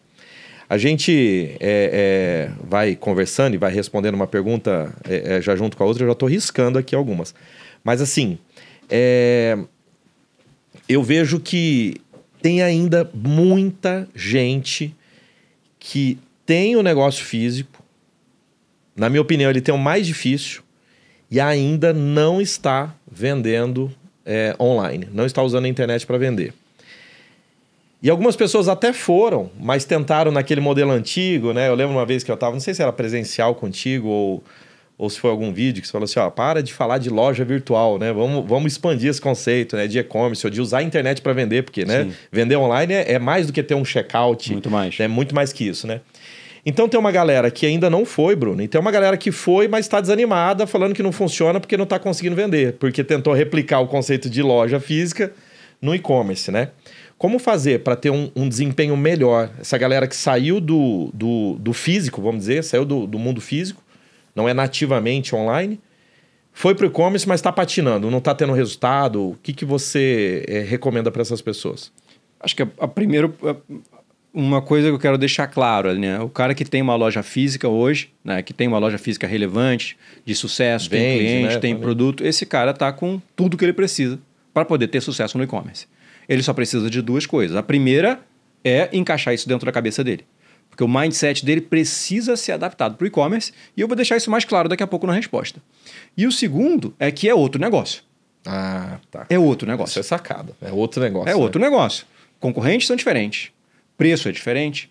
A gente é, é, vai conversando e vai respondendo uma pergunta é, é já junto com a outra, eu já estou riscando aqui algumas. Mas assim, é, eu vejo que tem ainda muita gente que tem o negócio físico, na minha opinião, ele tem o mais difícil, e ainda não está vendendo é, online, não está usando a internet para vender. E algumas pessoas até foram, mas tentaram naquele modelo antigo, né? Eu lembro uma vez que eu estava, não sei se era presencial contigo ou ou se foi algum vídeo que você falou assim, ó, para de falar de loja virtual, né? Vamos, vamos expandir esse conceito, né? De e-commerce, ou de usar a internet para vender, porque, né? Sim. Vender online é, é, mais do que ter um checkout. Muito mais. É né? muito mais que isso, né? Então tem uma galera que ainda não foi, Bruno, e tem uma galera que foi, mas está desanimada, falando que não funciona porque não está conseguindo vender, porque tentou replicar o conceito de loja física no e-commerce, né? Como fazer para ter um, um, desempenho melhor? Essa galera que saiu do, do, do, físico, vamos dizer, saiu do, do mundo físico não é nativamente online. Foi para o e-commerce, mas está patinando, não está tendo resultado. O que, que você é, recomenda para essas pessoas? Acho que a, a primeiro, a, uma coisa que eu quero deixar claro, né? O cara que tem uma loja física hoje, né? Que tem uma loja física relevante, de sucesso, Vende, tem cliente, né? tem Também. produto, esse cara está com tudo que ele precisa para poder ter sucesso no e-commerce. Ele só precisa de duas coisas. A primeira é encaixar isso dentro da cabeça dele. Porque o mindset dele precisa ser adaptado para o e-commerce e eu vou deixar isso mais claro daqui a pouco na resposta. E o segundo é que é outro negócio. Ah, tá. É outro negócio. Isso é sacada. É outro negócio. É né? outro negócio. Concorrentes são diferentes. Preço é diferente.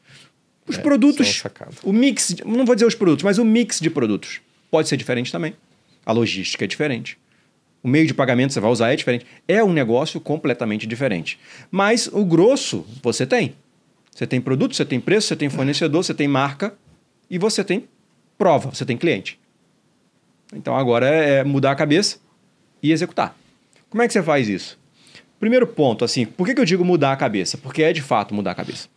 Os é, é produtos. O mix. Não vou dizer os produtos, mas o mix de produtos pode ser diferente também. A logística é diferente. O meio de pagamento que você vai usar é diferente. É um negócio completamente diferente. Mas o grosso você tem. Você tem produto, você tem preço, você tem fornecedor, você tem marca e você tem prova, você tem cliente. Então agora é, é mudar a cabeça e executar. Como é que você faz isso? Primeiro ponto, assim, por que, que eu digo mudar a cabeça? Porque é de fato mudar a cabeça.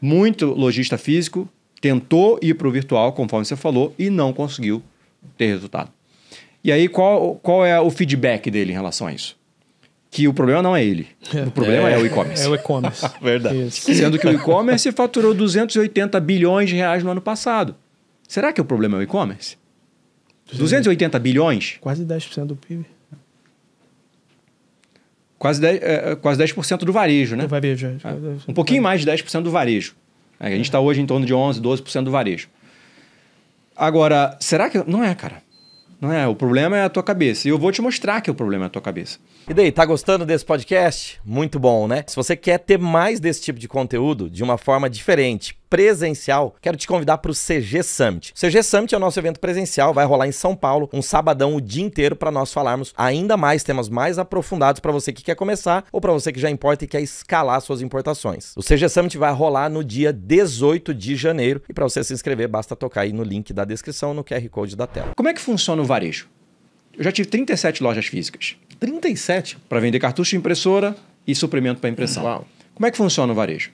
Muito lojista físico tentou ir para o virtual, conforme você falou, e não conseguiu ter resultado. E aí, qual, qual é o feedback dele em relação a isso? que o problema não é ele. É. O problema é, é o e-commerce. É o e-commerce. Verdade. Isso. Sendo que o e-commerce faturou 280 bilhões de reais no ano passado. Será que o problema é o e-commerce? 280 bilhões? Quase 10% do PIB. Quase 10%, é, é, quase 10 do varejo, né? Do varejo. É. Ah, um pouquinho mais de 10% do varejo. É, a gente está hoje em torno de 11, 12% do varejo. Agora, será que... Não é, cara. Não é, o problema é a tua cabeça. E eu vou te mostrar que o problema é a tua cabeça. E daí, tá gostando desse podcast? Muito bom, né? Se você quer ter mais desse tipo de conteúdo de uma forma diferente, presencial, quero te convidar para o CG Summit. O CG Summit é o nosso evento presencial, vai rolar em São Paulo, um sabadão o dia inteiro para nós falarmos ainda mais temas mais aprofundados para você que quer começar ou para você que já importa e quer escalar suas importações. O CG Summit vai rolar no dia 18 de janeiro e para você se inscrever basta tocar aí no link da descrição no QR Code da tela. Como é que funciona o varejo? Eu já tive 37 lojas físicas. 37? Para vender cartucho de impressora e suprimento para impressão. Uau. Como é que funciona o varejo?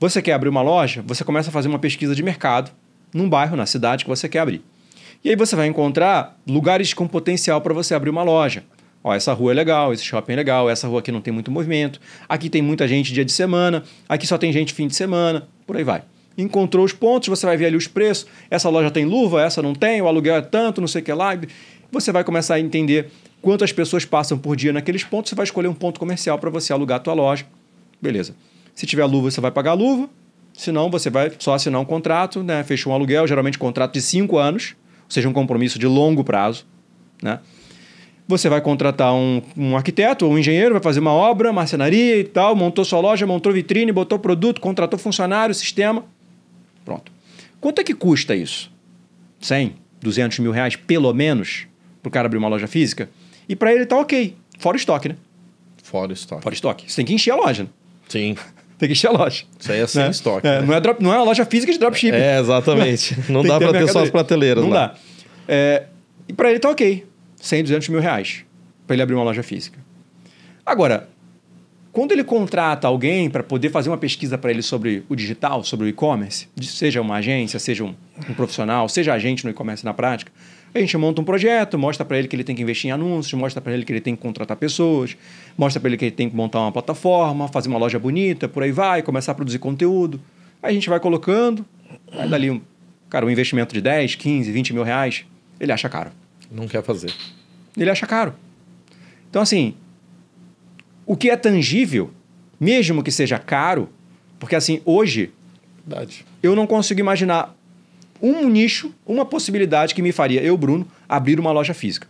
Você quer abrir uma loja? Você começa a fazer uma pesquisa de mercado num bairro, na cidade que você quer abrir. E aí você vai encontrar lugares com potencial para você abrir uma loja. Ó, essa rua é legal, esse shopping é legal, essa rua aqui não tem muito movimento, aqui tem muita gente dia de semana, aqui só tem gente fim de semana, por aí vai. Encontrou os pontos, você vai ver ali os preços, essa loja tem luva, essa não tem, o aluguel é tanto, não sei o que lá. Você vai começar a entender quantas pessoas passam por dia naqueles pontos, você vai escolher um ponto comercial para você alugar a tua loja. Beleza. Se tiver luva, você vai pagar a luva. Senão, você vai só assinar um contrato, né? Fechou um aluguel, geralmente um contrato de cinco anos, ou seja, um compromisso de longo prazo, né? Você vai contratar um, um arquiteto ou um engenheiro, vai fazer uma obra, marcenaria e tal, montou sua loja, montou vitrine, botou produto, contratou funcionário, sistema. Pronto. Quanto é que custa isso? 100, 200 mil reais, pelo menos, para o cara abrir uma loja física? E para ele tá ok. Fora o estoque, né? Fora o estoque. Fora o estoque. Você tem que encher a loja, né? Sim tem que encher a loja. Isso aí é sem né? estoque. É, né? não, é drop, não é uma loja física de dropshipping. É, exatamente. Né? Não, dá para ter só as prateleiras não lá. Não dá. É, e para ele tá ok. 100, 200 mil reais para ele abrir uma loja física. Agora, quando ele contrata alguém para poder fazer uma pesquisa para ele sobre o digital, sobre o e-commerce, seja uma agência, seja um, um profissional, seja agente no e-commerce na prática, a gente monta um projeto, mostra para ele que ele tem que investir em anúncios, mostra para ele que ele tem que contratar pessoas, mostra para ele que ele tem que montar uma plataforma, fazer uma loja bonita, por aí vai, começar a produzir conteúdo. Aí a gente vai colocando, aí dali, um, cara, um investimento de 10, 15, 20 mil reais, ele acha caro. Não quer fazer. Ele acha caro. Então, assim, o que é tangível, mesmo que seja caro, porque assim, hoje, Verdade. eu não consigo imaginar um nicho, uma possibilidade que me faria, eu, Bruno, abrir uma loja física.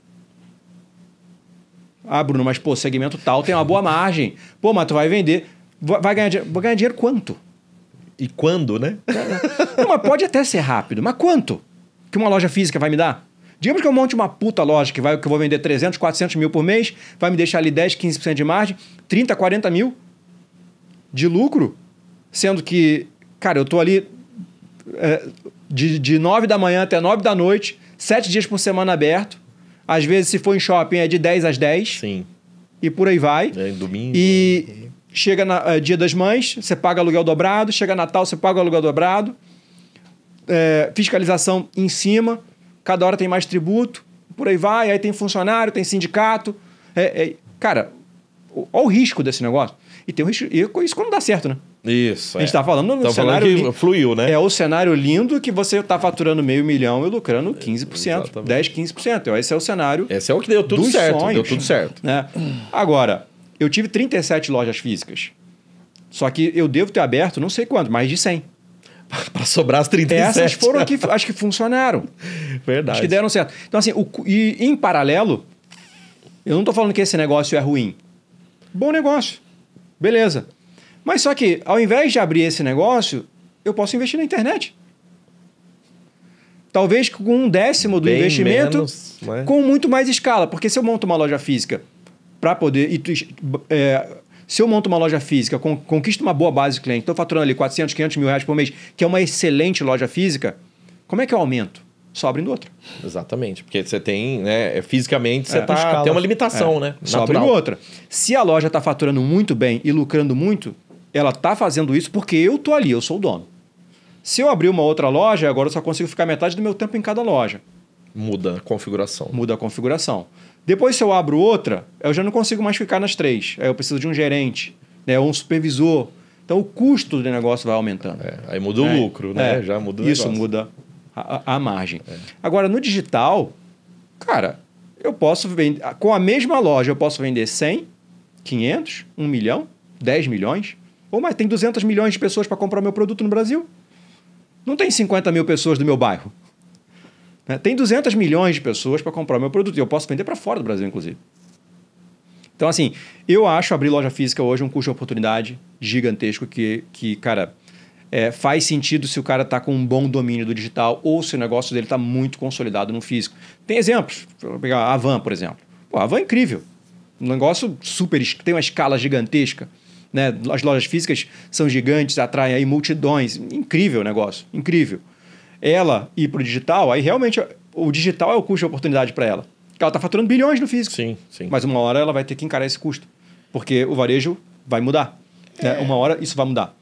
Ah, Bruno, mas pô, segmento tal tem uma boa margem. Pô, mas tu vai vender. Vai ganhar, vai ganhar dinheiro quanto? E quando, né? Não, mas pode até ser rápido, mas quanto que uma loja física vai me dar? Digamos que eu monte uma puta loja que, vai, que eu vou vender 300, 400 mil por mês, vai me deixar ali 10, 15% de margem, 30, 40 mil de lucro, sendo que, cara, eu tô ali é, de, de 9 da manhã até 9 da noite, sete dias por semana aberto. Às vezes, se for em shopping, é de 10 às 10. Sim. E por aí vai. É, domingo. E chega na, é, Dia das Mães, você paga aluguel dobrado. Chega Natal, você paga aluguel dobrado. É, fiscalização em cima. Cada hora tem mais tributo. Por aí vai. Aí tem funcionário, tem sindicato. É, é cara, olha o risco desse negócio. E tem o risco. E isso quando dá certo, né? Isso. A gente está é. Tá falando no tá cenário. que fluiu, né? É o cenário lindo que você está faturando meio milhão e lucrando 15%, 10, 15%. Então, esse é o cenário. Esse é o que deu tudo certo. Sonhos, deu tudo certo. Né? Agora, eu tive 37 lojas físicas. Só que eu devo ter aberto não sei quanto, mais de 100. para sobrar as 37. Essas foram que acho que funcionaram. Verdade. Acho que deram certo. Então, assim, o, e em paralelo, eu não estou falando que esse negócio é ruim. Bom negócio. Beleza. Mas só que, ao invés de abrir esse negócio, eu posso investir na internet. Talvez com um décimo do Bem investimento, menos, mas... com muito mais escala. Porque se eu monto uma loja física para poder. E, é, se eu monto uma loja física, con, conquisto uma boa base de cliente, estou faturando ali 400, 500 mil reais por mês, que é uma excelente loja física, como é que eu aumento? Só abrindo outra. Exatamente, porque você tem, né, é, fisicamente, você é, tá, tem uma limitação, é. né? Natural. Só abrindo outra. Se a loja está faturando muito bem e lucrando muito, ela está fazendo isso porque eu estou ali, eu sou o dono. Se eu abrir uma outra loja, agora eu só consigo ficar metade do meu tempo em cada loja. Muda a configuração. Muda a configuração. Depois, se eu abro outra, eu já não consigo mais ficar nas três. Aí eu preciso de um gerente, né, um supervisor. Então, o custo do negócio vai aumentando. É, aí muda o é, lucro, né? É, já muda o Isso negócio. muda a, a margem. É. Agora, no digital, cara, eu posso vender... Com a mesma loja, eu posso vender 100, 500, 1 milhão, 10 milhões. Ou mais, tem 200 milhões de pessoas para comprar meu produto no Brasil. Não tem 50 mil pessoas do meu bairro. Né? Tem 200 milhões de pessoas para comprar meu produto. E eu posso vender para fora do Brasil, inclusive. Então, assim, eu acho abrir loja física hoje um custo de oportunidade gigantesco que, que cara, é, faz sentido se o cara está com um bom domínio do digital ou se o negócio dele está muito consolidado no físico. Tem exemplos. Vou pegar a Avan, por exemplo. Pô, a Avan é incrível. Um negócio super... Tem uma escala gigantesca. Né? As lojas físicas são gigantes, atraem aí multidões. Incrível negócio, incrível. Ela ir para o digital, aí realmente o digital é o custo de oportunidade para ela. Ela está faturando bilhões no físico. Sim, sim. Mas uma hora ela vai ter que encarar esse custo. Porque o varejo vai mudar. Né? É. Uma hora isso vai mudar.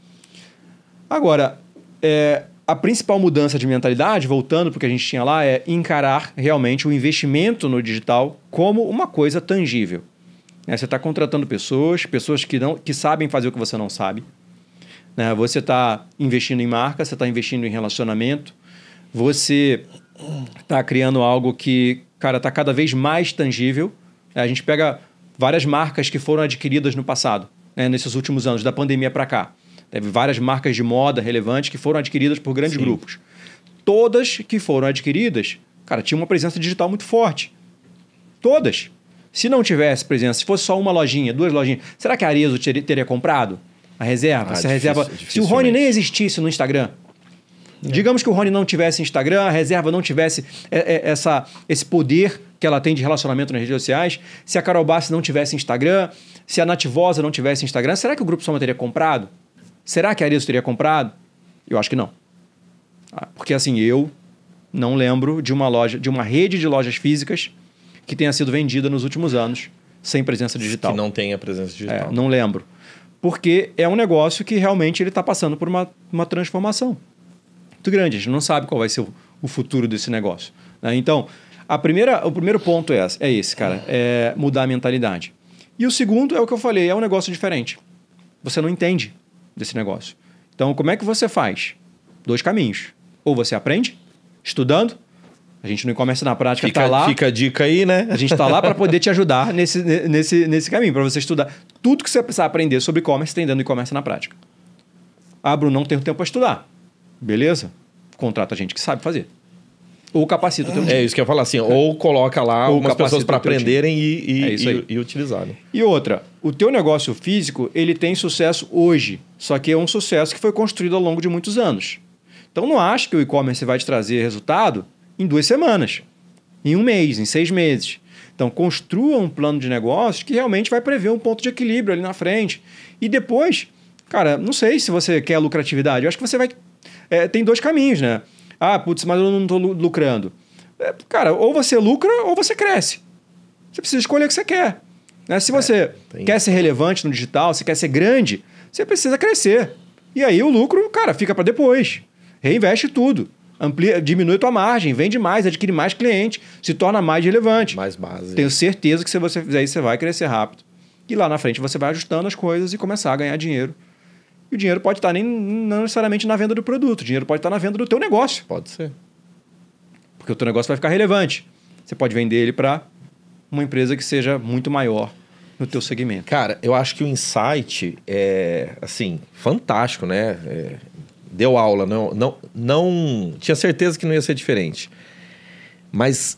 Agora, é, a principal mudança de mentalidade, voltando para o que a gente tinha lá, é encarar realmente o investimento no digital como uma coisa tangível. Né? Você está contratando pessoas, pessoas que, não, que sabem fazer o que você não sabe. Né? Você está investindo em marca, você está investindo em relacionamento, você está criando algo que, cara, está cada vez mais tangível. Né? A gente pega várias marcas que foram adquiridas no passado, né? nesses últimos anos, da pandemia para cá. Teve várias marcas de moda relevantes que foram adquiridas por grandes Sim. grupos. Todas que foram adquiridas, cara, tinham uma presença digital muito forte. Todas. Se não tivesse presença, se fosse só uma lojinha, duas lojinhas, será que a Arezzo teria, teria comprado a reserva? Ah, se, a difícil, reserva se o Rony nem existisse no Instagram, é. Digamos que o Rony não tivesse Instagram, a reserva não tivesse é, é, essa, esse poder que ela tem de relacionamento nas redes sociais, se a Carol Bassi não tivesse Instagram, se a Nativosa não tivesse Instagram, será que o Grupo Soma teria comprado? Será que a Arezzo teria comprado? Eu acho que não. Ah, porque assim, eu não lembro de uma loja, de uma rede de lojas físicas que tenha sido vendida nos últimos anos sem presença digital. Que não tenha presença é, digital. É, não lembro. Porque é um negócio que realmente ele está passando por uma, uma transformação muito grande. A gente não sabe qual vai ser o, o futuro desse negócio. Né? Então, a primeira, o primeiro ponto é, é esse, cara. É mudar a mentalidade. E o segundo é o que eu falei, é um negócio diferente. Você não entende desse negócio. Então, como é que você faz? Dois caminhos. Ou você aprende, estudando, a gente no e-commerce na prática fica, tá lá. Fica a dica aí, né? A gente está lá para poder te ajudar nesse, nesse, nesse caminho, para você estudar. Tudo que você precisar aprender sobre e-commerce tem dentro do e-commerce na prática. Ah, Bruno, não tenho tempo para estudar. Beleza? Contrata a gente que sabe fazer. Ou capacita o teu é time. É isso que eu ia falar assim, ou coloca lá ou algumas pessoas para aprenderem e, e, é e, e utilizarem. Né? E outra, o teu negócio físico, ele tem sucesso hoje, só que é um sucesso que foi construído ao longo de muitos anos. Então não acha que o e-commerce vai te trazer resultado em duas semanas, em um mês, em seis meses. Então, construa um plano de negócios que realmente vai prever um ponto de equilíbrio ali na frente. E depois, cara, não sei se você quer lucratividade. Eu acho que você vai. É, tem dois caminhos, né? Ah, putz, mas eu não estou lucrando. É, cara, ou você lucra ou você cresce. Você precisa escolher o que você quer. Né? Se é, você é, quer ser relevante no digital, se quer ser grande, você precisa crescer. E aí o lucro, cara, fica para depois. Reinveste tudo amplia, diminui tua margem, vende mais, adquire mais cliente, se torna mais relevante. Mais base. Tenho certeza que se você fizer isso, você vai crescer rápido. E lá na frente você vai ajustando as coisas e começar a ganhar dinheiro. E o dinheiro pode estar nem não necessariamente na venda do produto, o dinheiro pode estar na venda do teu negócio. Pode ser. Porque o teu negócio vai ficar relevante. Você pode vender ele para uma empresa que seja muito maior no teu segmento. Cara, eu acho que o insight é, assim, fantástico, né? É, deu aula, não, não, não tinha certeza que não ia ser diferente. Mas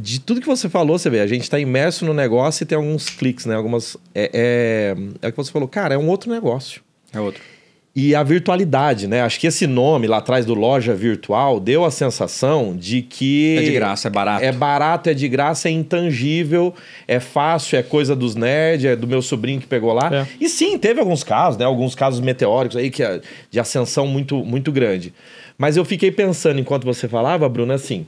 de tudo que você falou, você vê, a gente está imerso no negócio e tem alguns cliques, né? Algumas. É, é, é o que você falou, cara, é um outro negócio. É outro e a virtualidade, né? Acho que esse nome lá atrás do loja virtual deu a sensação de que. É de graça, é barato. É barato, é de graça, é intangível, é fácil, é coisa dos nerds, é do meu sobrinho que pegou lá. É. E sim, teve alguns casos, né? Alguns casos meteóricos aí que é de ascensão muito, muito grande. Mas eu fiquei pensando enquanto você falava, Bruno, assim.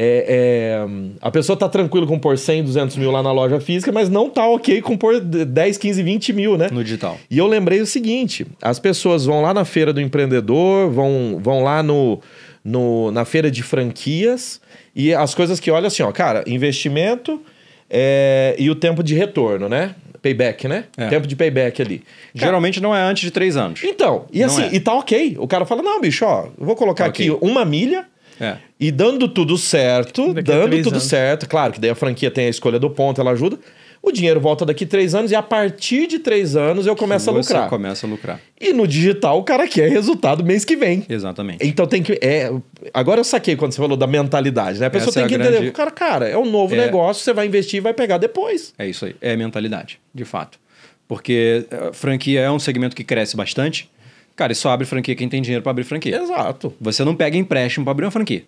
É, é, a pessoa tá tranquila com pôr 100, 200 mil lá na loja física, mas não tá ok com pôr 10, 15, 20 mil, né? No digital. E eu lembrei o seguinte: as pessoas vão lá na feira do empreendedor, vão, vão lá no, no, na feira de franquias e as coisas que olha assim, ó, cara, investimento é, e o tempo de retorno, né? Payback, né? É. Tempo de payback ali. Geralmente cara, não é antes de três anos. Então, e assim, é. e tá ok. O cara fala: não, bicho, ó, vou colocar tá aqui okay. uma milha é. E dando tudo certo, daqui dando tudo anos. certo, claro que daí a franquia tem a escolha do ponto, ela ajuda. O dinheiro volta daqui três anos e a partir de três anos eu começo a lucrar. Você começa a lucrar. E no digital o cara quer resultado mês que vem. Exatamente. Então tem que. É, agora eu saquei quando você falou da mentalidade, né? A pessoa Essa é tem é que grande... entender. Cara, cara, é um novo é... negócio, você vai investir e vai pegar depois. É isso aí. É mentalidade, de fato. Porque eh, franquia é um segmento que cresce bastante. Cara, e só abre franquia quem tem dinheiro para abrir franquia. Exato. Você não pega empréstimo para abrir uma franquia.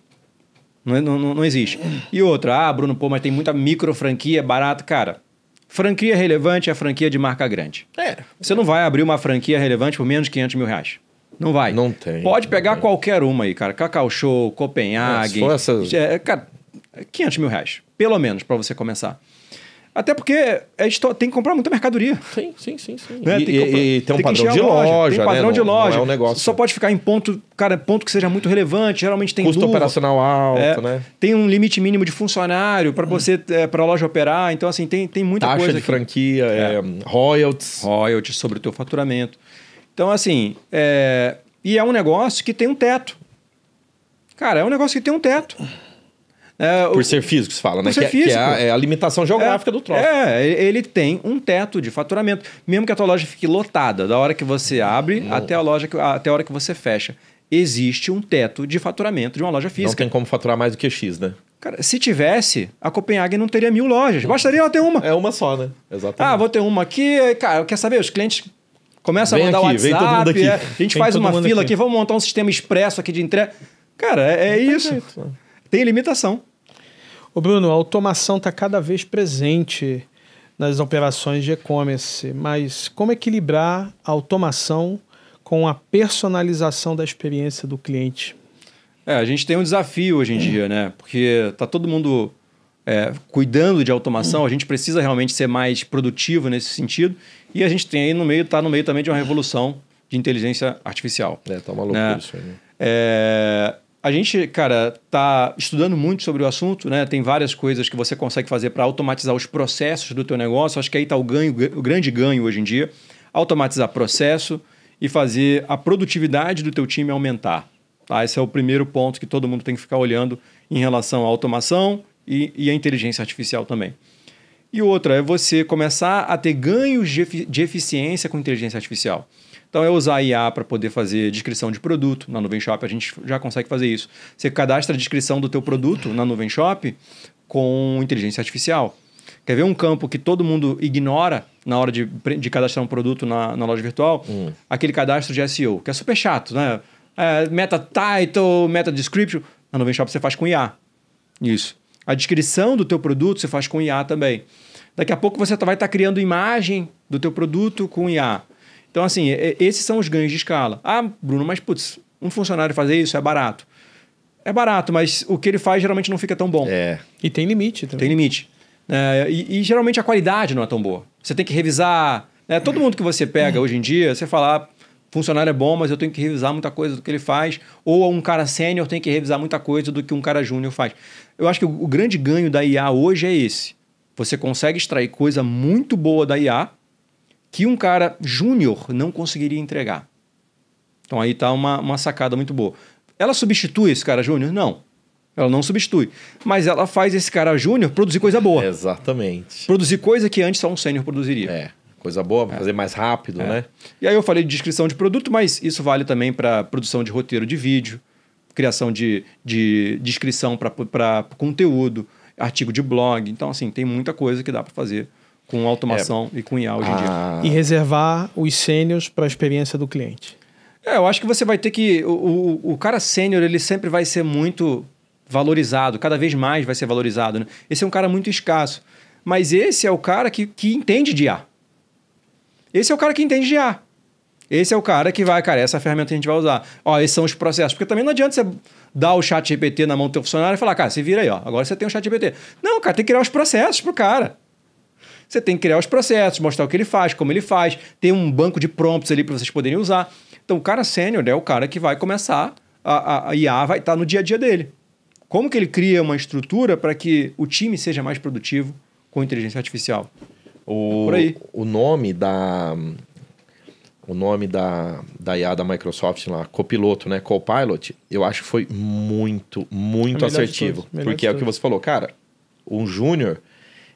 É, não, não, não existe. E outra, ah, Bruno, pô, mas tem muita micro franquia, é barato. Cara, franquia relevante é a franquia de marca grande. É. Você não vai abrir uma franquia relevante por menos de 500 mil reais. Não vai. Não tem. Pode pegar tem. qualquer uma aí, cara. Cacau Show, Copenhague. É, se essas... É, cara, 500 mil reais, pelo menos, para você começar. Até porque é tem que comprar muita mercadoria. Sim, sim, sim. sim. Né? E, tem, e, e tem um padrão de loja, Tem um né? padrão né? de loja. é um negócio. Só pode ficar em ponto, cara, ponto que seja muito relevante. Geralmente tem Custo luva, operacional alto, é, né? Tem um limite mínimo de funcionário para hum. você, é, para a loja operar. Então, assim, tem, tem muita Taxa coisa. Taxa de franquia, é. é. royalties. Royalties sobre o teu faturamento. Então, assim, é, e é um negócio que tem um teto. Cara, é um negócio que tem um teto. É, por o, ser físico, se fala, né? que, é- é físico. que a, é, a, limitação geográfica é, do troço. É, ele tem um teto de faturamento. Mesmo que a tua loja fique lotada, da hora que você abre Não. até a, loja que, até a hora que você fecha. Existe um teto de faturamento de uma loja física. Não tem como faturar mais do que X, né? Cara, se tivesse, a Copenhague não teria mil lojas. Bastaria ela ter uma. É uma só, né? Exatamente. Ah, vou ter uma aqui. Cara, quer saber? Os clientes começam vem a mandar aqui, WhatsApp. Vem todo mundo aqui. É, a gente vem faz uma fila aqui. aqui. vamos montar um sistema expresso aqui de entrega. Cara, é, é isso. Né? tem limitação. O Bruno, a automação está cada vez presente nas operações de e-commerce, mas como equilibrar a automação com a personalização da experiência do cliente? É, a gente tem um desafio hoje em dia, né? Porque está todo mundo é, cuidando de automação, a gente precisa realmente ser mais produtivo nesse sentido. E a gente tem aí no meio, está no meio também de uma revolução de inteligência artificial. É, tá uma loucura né? isso aí. Né? É, a gente, cara, tá estudando muito sobre o assunto, né? Tem várias coisas que você consegue fazer para automatizar os processos do teu negócio. Acho que aí tá o ganho, o grande ganho hoje em dia, automatizar processo e fazer a produtividade do teu time aumentar. Tá? Esse é o primeiro ponto que todo mundo tem que ficar olhando em relação à automação e, e à inteligência artificial também. E outra é você começar a ter ganhos de, efici de eficiência com inteligência artificial. Então é usar IA para poder fazer descrição de produto. Na Nuvem Shop a gente já consegue fazer isso. Você cadastra a descrição do teu produto na Nuvem Shop com inteligência artificial. Quer ver um campo que todo mundo ignora na hora de, de cadastrar um produto na, na loja virtual? Hum. Aquele cadastro de SEO, que é super chato, né? É, meta title, meta description. Na Nuvem Shop você faz com IA. Isso. A descrição do teu produto você faz com IA também. Daqui a pouco você tá, vai estar tá criando imagem do teu produto com IA. Então, assim, esses são os ganhos de escala. Ah, Bruno, mas putz, um funcionário fazer isso é barato. É barato, mas o que ele faz geralmente não fica tão bom. É. E tem limite também. Tem limite. É, e, e, geralmente a qualidade não é tão boa. Você tem que revisar. Né? Todo mundo que você pega hoje em dia, você fala, ah, funcionário é bom, mas eu tenho que revisar muita coisa do que ele faz. Ou um cara sênior tem que revisar muita coisa do que um cara júnior faz. Eu acho que o, o grande ganho da IA hoje é esse. Você consegue extrair coisa muito boa da IA que um cara júnior não conseguiria entregar. Então aí está uma, uma sacada muito boa. Ela substitui esse cara júnior? Não. Ela não substitui. Mas ela faz esse cara júnior produzir coisa boa. Exatamente. Produzir coisa que antes só um sênior produziria. É. Coisa boa, é. fazer mais rápido, é. né? E aí eu falei de descrição de produto, mas isso vale também para produção de roteiro de vídeo, criação de, de descrição para conteúdo, artigo de blog. Então, assim, tem muita coisa que dá para fazer com automação é. e com IA hoje em dia. Ah. E reservar os sênios para a experiência do cliente. É, eu acho que você vai ter que. O, o, o cara sênior, ele sempre vai ser muito valorizado, cada vez mais vai ser valorizado. Né? Esse é um cara muito escasso. Mas esse é o cara que, que entende de IA. Esse é o cara que entende de IA. Esse é o cara que vai, cara, essa ferramenta a gente vai usar. Ó, esses são os processos. Porque também não adianta você dar o chat GPT na mão do teu funcionário e falar, cara, você vira aí, ó. Agora você tem o um chat GPT. Não, cara, tem que criar os processos pro cara. Você tem que criar os processos, mostrar o que ele faz, como ele faz, tem um banco de prompts ali para vocês poderem usar. Então, o cara sênior é o cara que vai começar, a, a, a IA vai estar tá no dia a dia dele. Como que ele cria uma estrutura para que o time seja mais produtivo com inteligência artificial? O, Por aí. O nome da, o nome da, da IA da Microsoft lá, copiloto, né? Copilot, eu acho que foi muito, muito é assertivo. porque é o que você falou, cara, um júnior,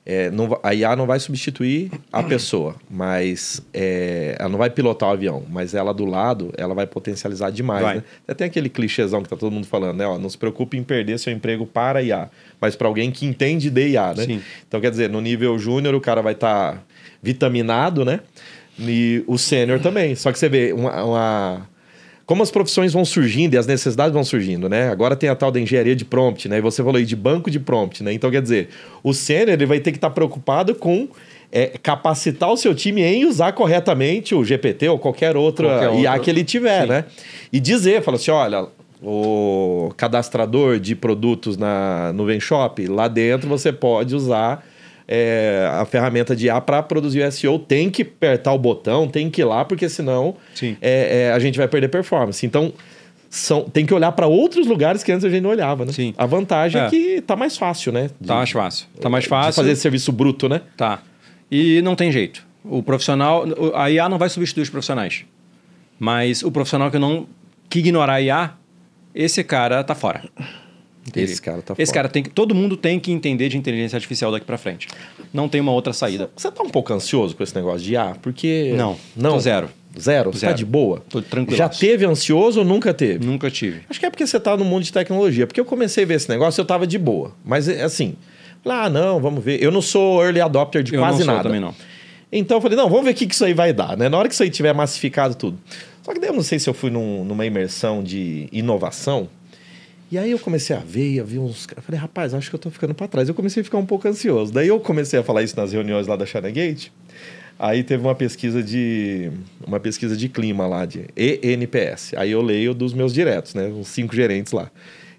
é, não, a IA não vai substituir a pessoa, mas é, ela não vai pilotar o avião, mas ela do lado, ela vai potencializar demais. Vai. Né? Tem aquele clichêzão que tá todo mundo falando, né? Ó, não se preocupe em perder seu emprego para IA, mas para alguém que entende de IA, né? Sim. Então, quer dizer, no nível júnior o cara vai estar tá vitaminado, né? E o sênior também. Só que você vê uma, uma como as profissões vão surgindo e as necessidades vão surgindo, né? Agora tem a tal da engenharia de prompt, né? E você falou aí de banco de prompt, né? Então, quer dizer, o sênior ele vai ter que estar tá preocupado com é, capacitar o seu time em usar corretamente o GPT ou qualquer outra qualquer IA que ele tiver, Sim. né? E dizer, falou assim, olha, o cadastrador de produtos na, no Venshop, lá dentro você pode usar é, a ferramenta de IA para produzir o SEO tem que apertar o botão, tem que ir lá, porque senão é, é, a gente vai perder performance. Então, são, tem que olhar para outros lugares que antes a gente não olhava, né? Sim. A vantagem é, é. que tá mais fácil, né? De, tá mais fácil. Tá mais fácil. fazer esse serviço bruto, né? Tá. E não tem jeito. O profissional. A IA não vai substituir os profissionais. Mas o profissional que não. que ignorar a IA, esse cara tá fora. Entendi. Esse cara tá Esse cara tem que. Todo mundo tem que entender de inteligência artificial daqui para frente. Não tem uma outra saída. Você tá um pouco ansioso com esse negócio de IA? Porque. Não, não. Tô zero. Zero? Tá zero. Tá de boa? Tô tranquilo. Já teve ansioso ou nunca teve? Nunca tive. Acho que é porque você tá no mundo de tecnologia. Porque eu comecei a ver esse negócio, eu tava de boa. Mas é, assim, lá ah, não, vamos ver. Eu não sou early adopter de eu quase não sou nada. também não. Então eu falei, não, vamos ver o que, que isso aí vai dar, né? Na hora que isso aí tiver massificado tudo. Só que daí eu não sei se eu fui num, numa imersão de inovação e aí eu comecei a ver, a ver uns. Eu falei, rapaz, acho que eu tô ficando para trás. Eu comecei a ficar um pouco ansioso. Daí eu comecei a falar isso nas reuniões lá da China Gate. Aí teve uma pesquisa de uma pesquisa de clima lá de ENPS. Aí eu leio dos meus diretos, né, uns cinco gerentes lá.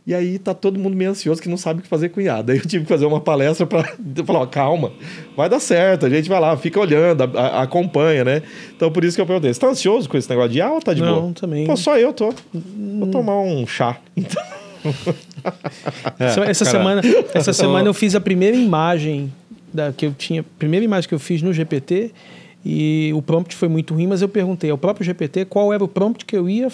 E aí tá todo mundo meio ansioso que não sabe o que fazer com IA. Daí eu tive que fazer uma palestra para falar, ó, calma, vai dar certo, a gente vai lá, fica olhando, a, a, acompanha, né? Então por isso que eu perguntei, você tá ansioso com esse negócio de IA ou tá de não, boa? Não, também. Pô, só eu tô. Hum. Vou tomar um chá. Então é, essa, cara. semana, essa semana eu fiz a primeira imagem da, que eu tinha, primeira imagem que eu fiz no GPT e o prompt foi muito ruim, mas eu perguntei ao próprio GPT qual era o prompt que eu ia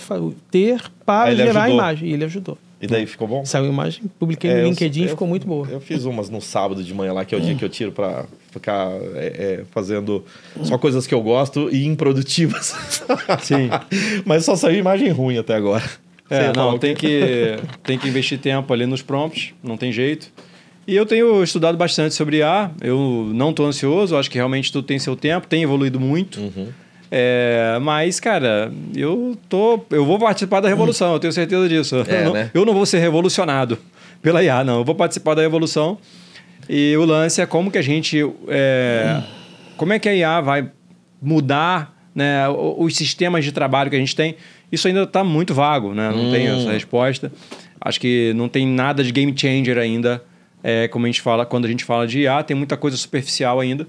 ter para gerar ajudou. a imagem. E ele ajudou. E daí ficou bom? Saiu a imagem, publiquei é, no LinkedIn e ficou muito boa. Eu fiz umas no sábado de manhã lá, que é o dia que eu tiro para ficar é, é, fazendo só coisas que eu gosto e improdutivas. Sim. mas só saiu imagem ruim até agora. É, não, tem que, tem que investir tempo ali nos prompts, não tem jeito. E eu tenho estudado bastante sobre IA, eu não estou ansioso, acho que realmente tudo tem seu tempo, tem evoluído muito. Uhum. É, mas, cara, eu tô. Eu vou participar da revolução, eu tenho certeza disso. É, eu, não, né? eu não vou ser revolucionado pela IA, não. Eu vou participar da revolução. E o lance é como que a gente. É, como é que a IA vai mudar né, os sistemas de trabalho que a gente tem. Isso ainda está muito vago, né? Não hum. tem essa hum. resposta. Acho que não tem nada de game changer ainda. É, como a gente fala, quando a gente fala de IA, tem muita coisa superficial ainda,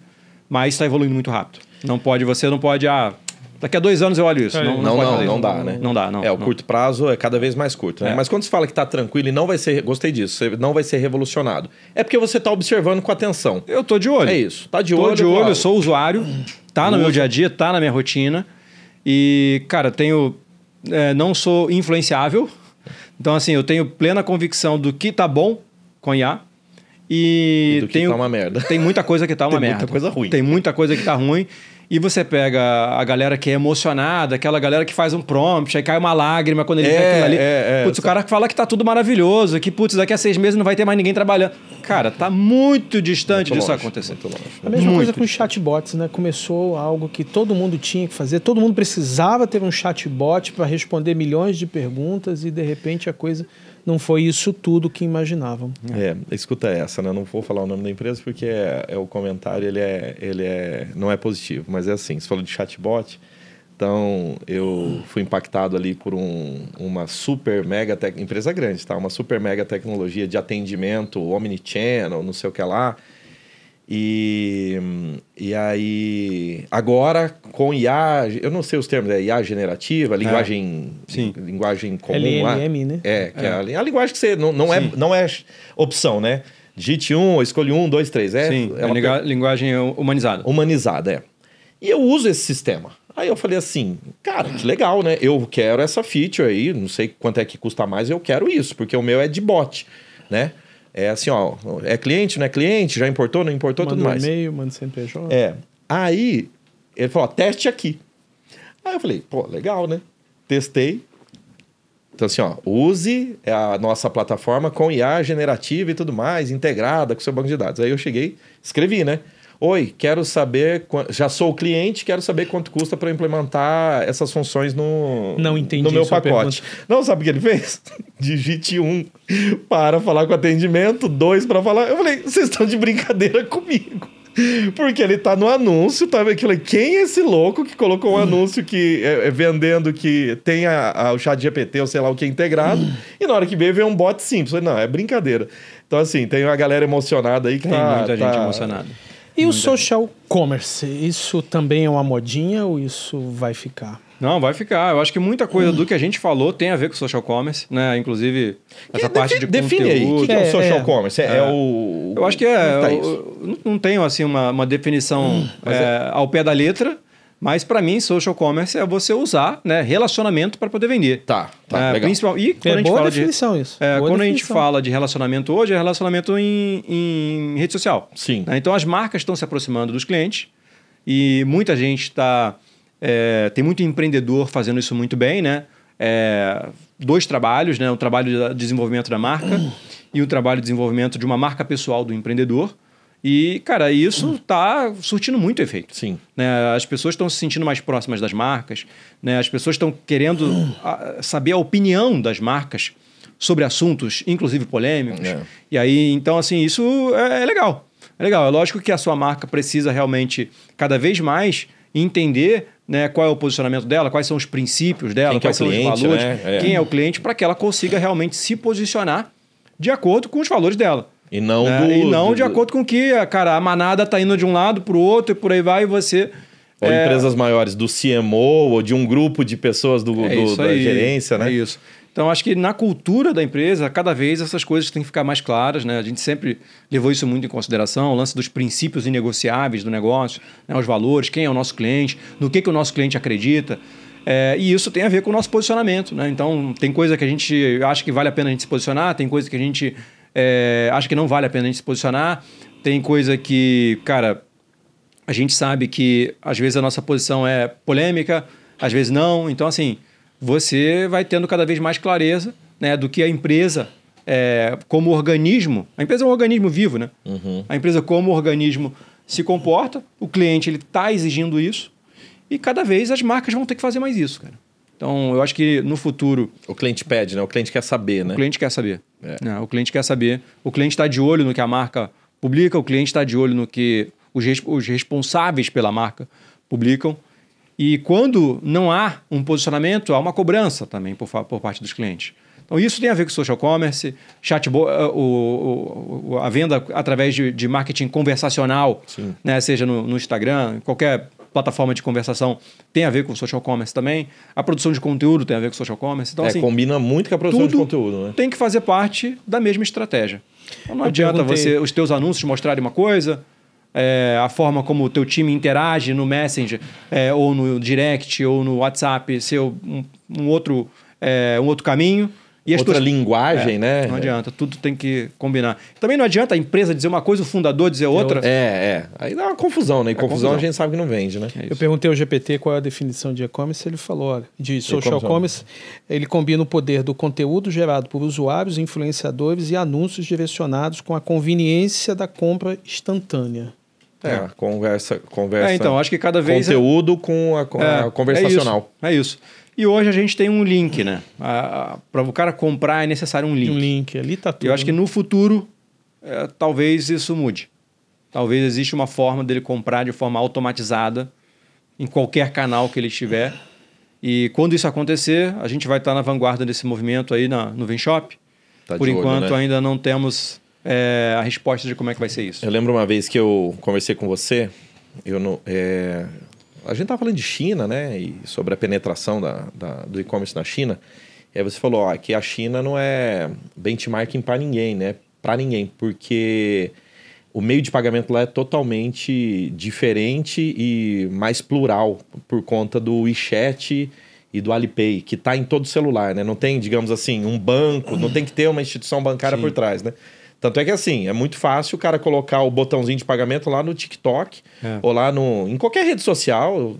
mas está evoluindo muito rápido. Não pode, você não pode, ah, daqui a dois anos eu olho isso. É. Não, não, não, não, não, dá, né? Não dá, não. É, o não. curto prazo é cada vez mais curto, né? É. Mas quando você fala que está tranquilo e não vai ser, gostei disso, não vai ser revolucionado, é porque você está observando com atenção. Eu estou de olho. É isso, Está de tô olho. Estou de olho, eu sou usuário, Está no meu dia a dia, Está na minha rotina. E, cara, tenho é, não sou influenciável. Então, assim, eu tenho plena convicção do que tá bom com IA. E, e do que tenho, tá uma merda. Tem muita coisa que tá uma tem merda. Tem muita coisa ruim. Tem muita coisa que tá ruim. E você pega a galera que é emocionada, aquela galera que faz um prompt, aí cai uma lágrima quando ele é, vê aquilo ali. É, é, putz, o cara fala que tá tudo maravilhoso, que putz, daqui a seis meses não vai ter mais ninguém trabalhando. Cara, tá muito distante muito disso longe, acontecer. Muito longe. A mesma muito coisa com os chatbots, né? Começou algo que todo mundo tinha que fazer, todo mundo precisava ter um chatbot para responder milhões de perguntas e de repente a coisa não foi isso tudo que imaginavam. É, escuta essa, né? Não vou falar o nome da empresa porque é, é o comentário, ele é, ele é, não é positivo, mas é assim. Você falou de chatbot, então eu fui impactado ali por um, uma super mega tec... empresa grande, tá? Uma super mega tecnologia de atendimento, omnichannel, não sei o que lá. E, e aí, agora com IA, eu não sei os termos, é IA generativa, linguagem, é. Sim. linguagem comum LLM, né? É, que é. é. a, linguagem que você não, não, é, não é opção, né? Digite um, escolhe um, dois, três. É, Sim, é, é uma linguagem humanizada. Humanizada, é. E eu uso esse sistema. Aí eu falei assim, cara, que legal, né? Eu quero essa feature aí, não sei quanto é que custa mais, eu quero isso, porque o meu é de bot, né? É assim, ó, é cliente, não é cliente, já importou, não importou, manda tudo mais. Manda e-mail, manda CNPJ. É. Aí ele falou, ó, teste aqui. Aí eu falei, pô, legal, né? Testei. Então assim, ó, use a nossa plataforma com IA generativa e tudo mais, integrada com o seu banco de dados. Aí eu cheguei, escrevi, né? Oi, quero saber. Já sou cliente, quero saber quanto custa para implementar essas funções no, Não entendi no meu pacote. Pergunta. Não, sabe o que ele fez? Digite um para falar com atendimento, dois para falar. Eu falei, vocês estão de brincadeira comigo. Porque ele tá no anúncio, tá? Aquilo, quem é esse louco que colocou um hum. anúncio que é, é vendendo que tem a, a, o chat GPT ou sei lá o que é integrado, hum. e na hora que veio veio um bot simples. não, é brincadeira. Então, assim, tem uma galera emocionada aí que tem tá, muita gente tá emocionada. E o social commerce, isso também é uma modinha ou isso vai ficar? Não, vai ficar. Eu acho que muita coisa do que a gente falou tem a ver com social commerce, né? Inclusive, essa que parte de define conteúdo. Define aí, o que, é, é o social é, commerce? É, é, é, o... Eu acho que é... Não, tá não tenho, assim, uma, uma definição hum, é, é- ao pé da letra, mas para mim, social commerce é você usar né, relacionamento para poder vender. Tá, tá. É, legal. Principal, e quando é, a gente boa fala definição de, isso. É, quando definição. a gente fala de relacionamento hoje, é relacionamento em, em rede social. Sim. Né? Então as marcas estão se aproximando dos clientes e muita gente está. É, tem muito empreendedor fazendo isso muito bem, né? É, dois trabalhos, né? Um trabalho de desenvolvimento da marca e um trabalho de desenvolvimento de uma marca pessoal do empreendedor. E, cara, isso está surtindo muito efeito. Sim. Né? As pessoas estão se sentindo mais próximas das marcas, né? as pessoas estão querendo ah, saber a opinião das marcas sobre assuntos, inclusive polêmicos. É. E aí, então, assim, isso é, é legal. É legal. É lógico que a sua marca precisa realmente, cada vez mais, entender né, qual é o posicionamento dela, quais são os princípios dela, é quais é são cliente, os valores, né? é. quem é o cliente, para que ela consiga realmente se posicionar de acordo com os valores dela. E não, né? do, e não do, de acordo com que, cara, a manada tá indo de um lado pro outro e por aí vai e você. Ou é... empresas maiores, do CMO ou de um grupo de pessoas do, é do da aí, gerência, né? É isso. Então, acho que na cultura da empresa, cada vez essas coisas têm que ficar mais claras, né? A gente sempre levou isso muito em consideração, o lance dos princípios inegociáveis do negócio, né? os valores, quem é o nosso cliente, no que, que o nosso cliente acredita. É, e isso tem a ver com o nosso posicionamento, né? Então, tem coisa que a gente acha que vale a pena a gente se posicionar, tem coisa que a gente é, acho que não vale a pena a gente se posicionar. Tem coisa que, cara, a gente sabe que às vezes a nossa posição é polêmica, às vezes não. Então, assim, você vai tendo cada vez mais clareza né, do que a empresa é, como organismo. A empresa é um organismo vivo, né? Uhum. A empresa como organismo se comporta, o cliente ele está exigindo isso e cada vez as marcas vão ter que fazer mais isso, cara. Então, eu acho que no futuro. O cliente pede, né? O cliente quer saber, né? O cliente quer saber. É. é. O cliente quer saber, o cliente está de olho no que a marca publica, o cliente está de olho no que os, os responsáveis pela marca publicam. E quando não há um posicionamento, há uma cobrança também por, por parte dos clientes. Então, isso tem a ver com social commerce, chatbot, eh, o, o, a venda através de, de marketing conversacional, né? seja no, no Instagram, qualquer plataforma de conversação tem a ver com social commerce também. A produção de conteúdo tem a ver com social commerce. Então, é, assim, combina muito com a produção de conteúdo, né? Tem que fazer parte da mesma estratégia. Então, não Eu adianta perguntei... você os teus anúncios mostrarem uma coisa, é, a forma como o teu time interage no Messenger, é, ou no Direct, ou no WhatsApp, ser um, um outro, é, um outro caminho. E Outra tuas... linguagem, é, né? Não adianta, tudo tem que combinar. Também não adianta a empresa dizer uma coisa, o fundador dizer outra. É, é. Aí dá uma confusão, né? E é confusão, confusão, a gente sabe que não vende, né? É Eu perguntei ao GPT qual é a definição de e-commerce, ele falou, olha, de social commerce, ele combina o poder do conteúdo gerado por usuários, influenciadores e anúncios direcionados com a conveniência da compra instantânea. É, é. conversa, conversa. É, então, acho que cada vez. É- conteúdo com a, é, a conversacional. Isso, é isso. E hoje a gente tem um link, né? Para o cara comprar é necessário um link. Um link, ali está tudo. Eu acho que né? no futuro, é, talvez isso mude. Talvez exista uma forma dele comprar de forma automatizada em qualquer canal que ele tiver. E quando isso acontecer, a gente vai estar tá na vanguarda desse movimento aí na, no VinShop. Tá Por enquanto, olho, né? ainda não temos é, a resposta de como é que vai ser isso. Eu lembro uma vez que eu conversei com você, eu não, é, a gente estava falando de China, né? E sobre a penetração da, da do e-commerce na China. E aí você falou ó, que a China não é benchmarking para ninguém, né? Para ninguém, porque o meio de pagamento lá é totalmente diferente e mais plural por conta do WeChat e do Alipay, que está em todo celular, né? Não tem, digamos assim, um banco, não tem que ter uma instituição bancária Sim. por trás, né? Tanto é que assim, é muito fácil o cara colocar o botãozinho de pagamento lá no TikTok é. ou lá no, em qualquer rede social.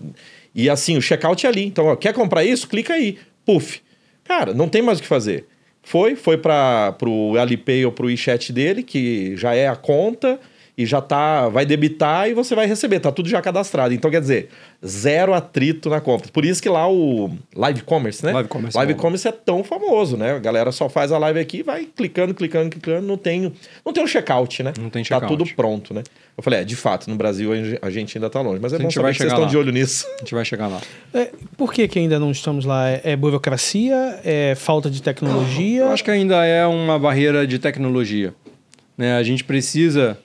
E assim, o checkout é ali. Então, ó, quer comprar isso? Clica aí. Puf. Cara, não tem mais o que fazer. Foi, foi para o Alipay ou para o WeChat dele, que já é a conta e já tá, vai debitar e você vai receber, tá tudo já cadastrado. Então quer dizer, zero atrito na compra. Por isso que lá o live commerce, né? Live commerce. Live é commerce é tão famoso, né? A galera só faz a live aqui, vai clicando, clicando, clicando, não tem, não tem um checkout, né? Não tem tá checkout. Tá tudo pronto, né? Eu falei, é, de fato, no Brasil a gente ainda tá longe, mas é bom saber que vocês lá. estão de olho nisso. A gente vai chegar lá. É, por que que ainda não estamos lá? É, é burocracia? É falta de tecnologia? Eu acho que ainda é uma barreira de tecnologia. Né? A gente precisa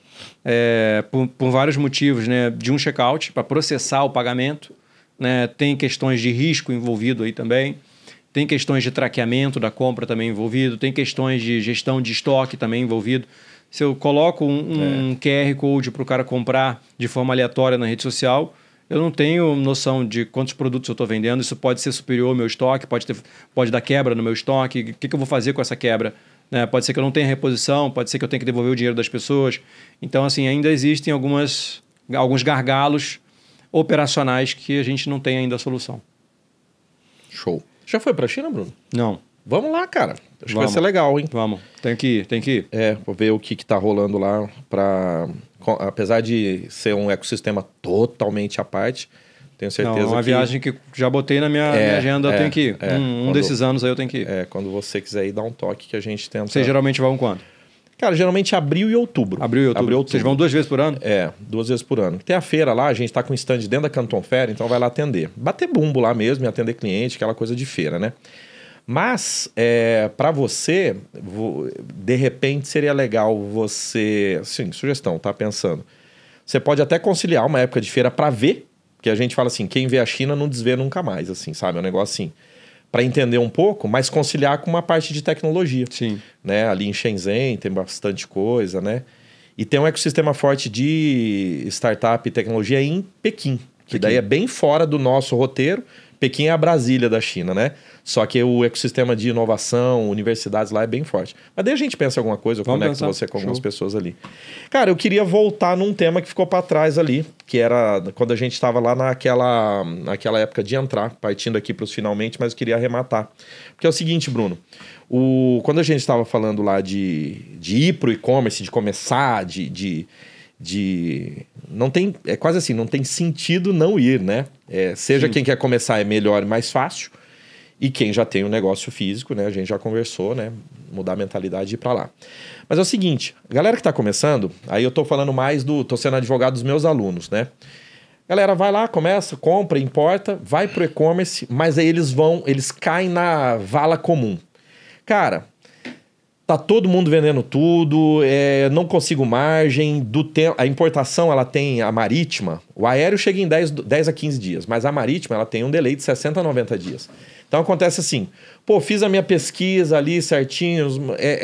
é, por, por, vários motivos, né? De um checkout para processar o pagamento, né? Tem questões de risco envolvido aí também. Tem questões de traqueamento da compra também envolvido, tem questões de gestão de estoque também envolvido. Se eu coloco um, um é. QR Code para o cara comprar de forma aleatória na rede social, eu não tenho noção de quantos produtos eu estou vendendo, isso pode ser superior ao meu estoque, pode, ter, pode dar quebra no meu estoque, o que, que eu vou fazer com essa quebra? Né? Pode ser que eu não tenha reposição, pode ser que eu tenha que devolver o dinheiro das pessoas. Então, assim, ainda existem algumas, alguns gargalos operacionais que a gente não tem ainda a solução. Show. Já foi para a China, Bruno? Não. Vamos lá, cara. Acho Vamos. que vai ser legal, hein? Vamos. Tem que ir, tem que ir. É, vou ver o que, que tá rolando lá para... Apesar de ser um ecossistema totalmente à parte tenho certeza. Não, é uma que... viagem que já botei na minha, é, minha agenda, é, eu tenho que ir. É, um, quando, desses anos aí eu tenho que ir. É, quando você quiser ir, dar um toque que a gente tenta. Vocês geralmente vão quando? Cara, geralmente abril e outubro. Abril e outubro. Abril, outubro. Vocês vão duas vezes por ano? É, duas vezes por ano. Tem a feira lá, a gente tá com um stand dentro da Canton Fair, então vai lá atender. Bater bumbo lá mesmo e atender cliente, aquela coisa de feira, né? Mas, é, para você, de repente seria legal você. Sim, sugestão, tá pensando. Você pode até conciliar uma época de feira para ver porque a gente fala assim, quem vê a China não desvê nunca mais, assim, sabe? É um negócio assim para entender um pouco, mas conciliar com uma parte de tecnologia. Sim. Né? Ali em Shenzhen tem bastante coisa, né? E tem um ecossistema forte de startup e tecnologia em Pequim, que Pequim. daí é bem fora do nosso roteiro. Pequim é a Brasília da China, né? Só que o ecossistema de inovação, universidades lá é bem forte. Mas daí a gente pensa alguma coisa, eu Vamos conecto pensar. você com Show. algumas pessoas ali. Cara, eu queria voltar num tema que ficou para trás ali, que era quando a gente estava lá naquela, naquela época de entrar, partindo aqui para os finalmente, mas eu queria arrematar. Porque é o seguinte, Bruno. O, quando a gente estava falando lá de, de ir para o e-commerce, de começar, de, de de não tem é quase assim não tem sentido não ir né é, seja Sim. quem quer começar é melhor e mais fácil e quem já tem um negócio físico, né? A gente já conversou, né? Mudar a mentalidade e ir para lá. Mas é o seguinte, galera que está começando, aí eu estou falando mais do, tô sendo advogado dos meus alunos, né? Galera, vai lá, começa, compra, importa, vai pro e-commerce, mas aí eles vão, eles caem na vala comum. Cara, tá todo mundo vendendo tudo, é, não consigo margem, do tempo, a importação ela tem a marítima, o aéreo chega em 10, 10 a 15 dias, mas a marítima ela tem um delay de 60 a 90 dias. Então acontece assim, pô, fiz a minha pesquisa ali certinho, é, é,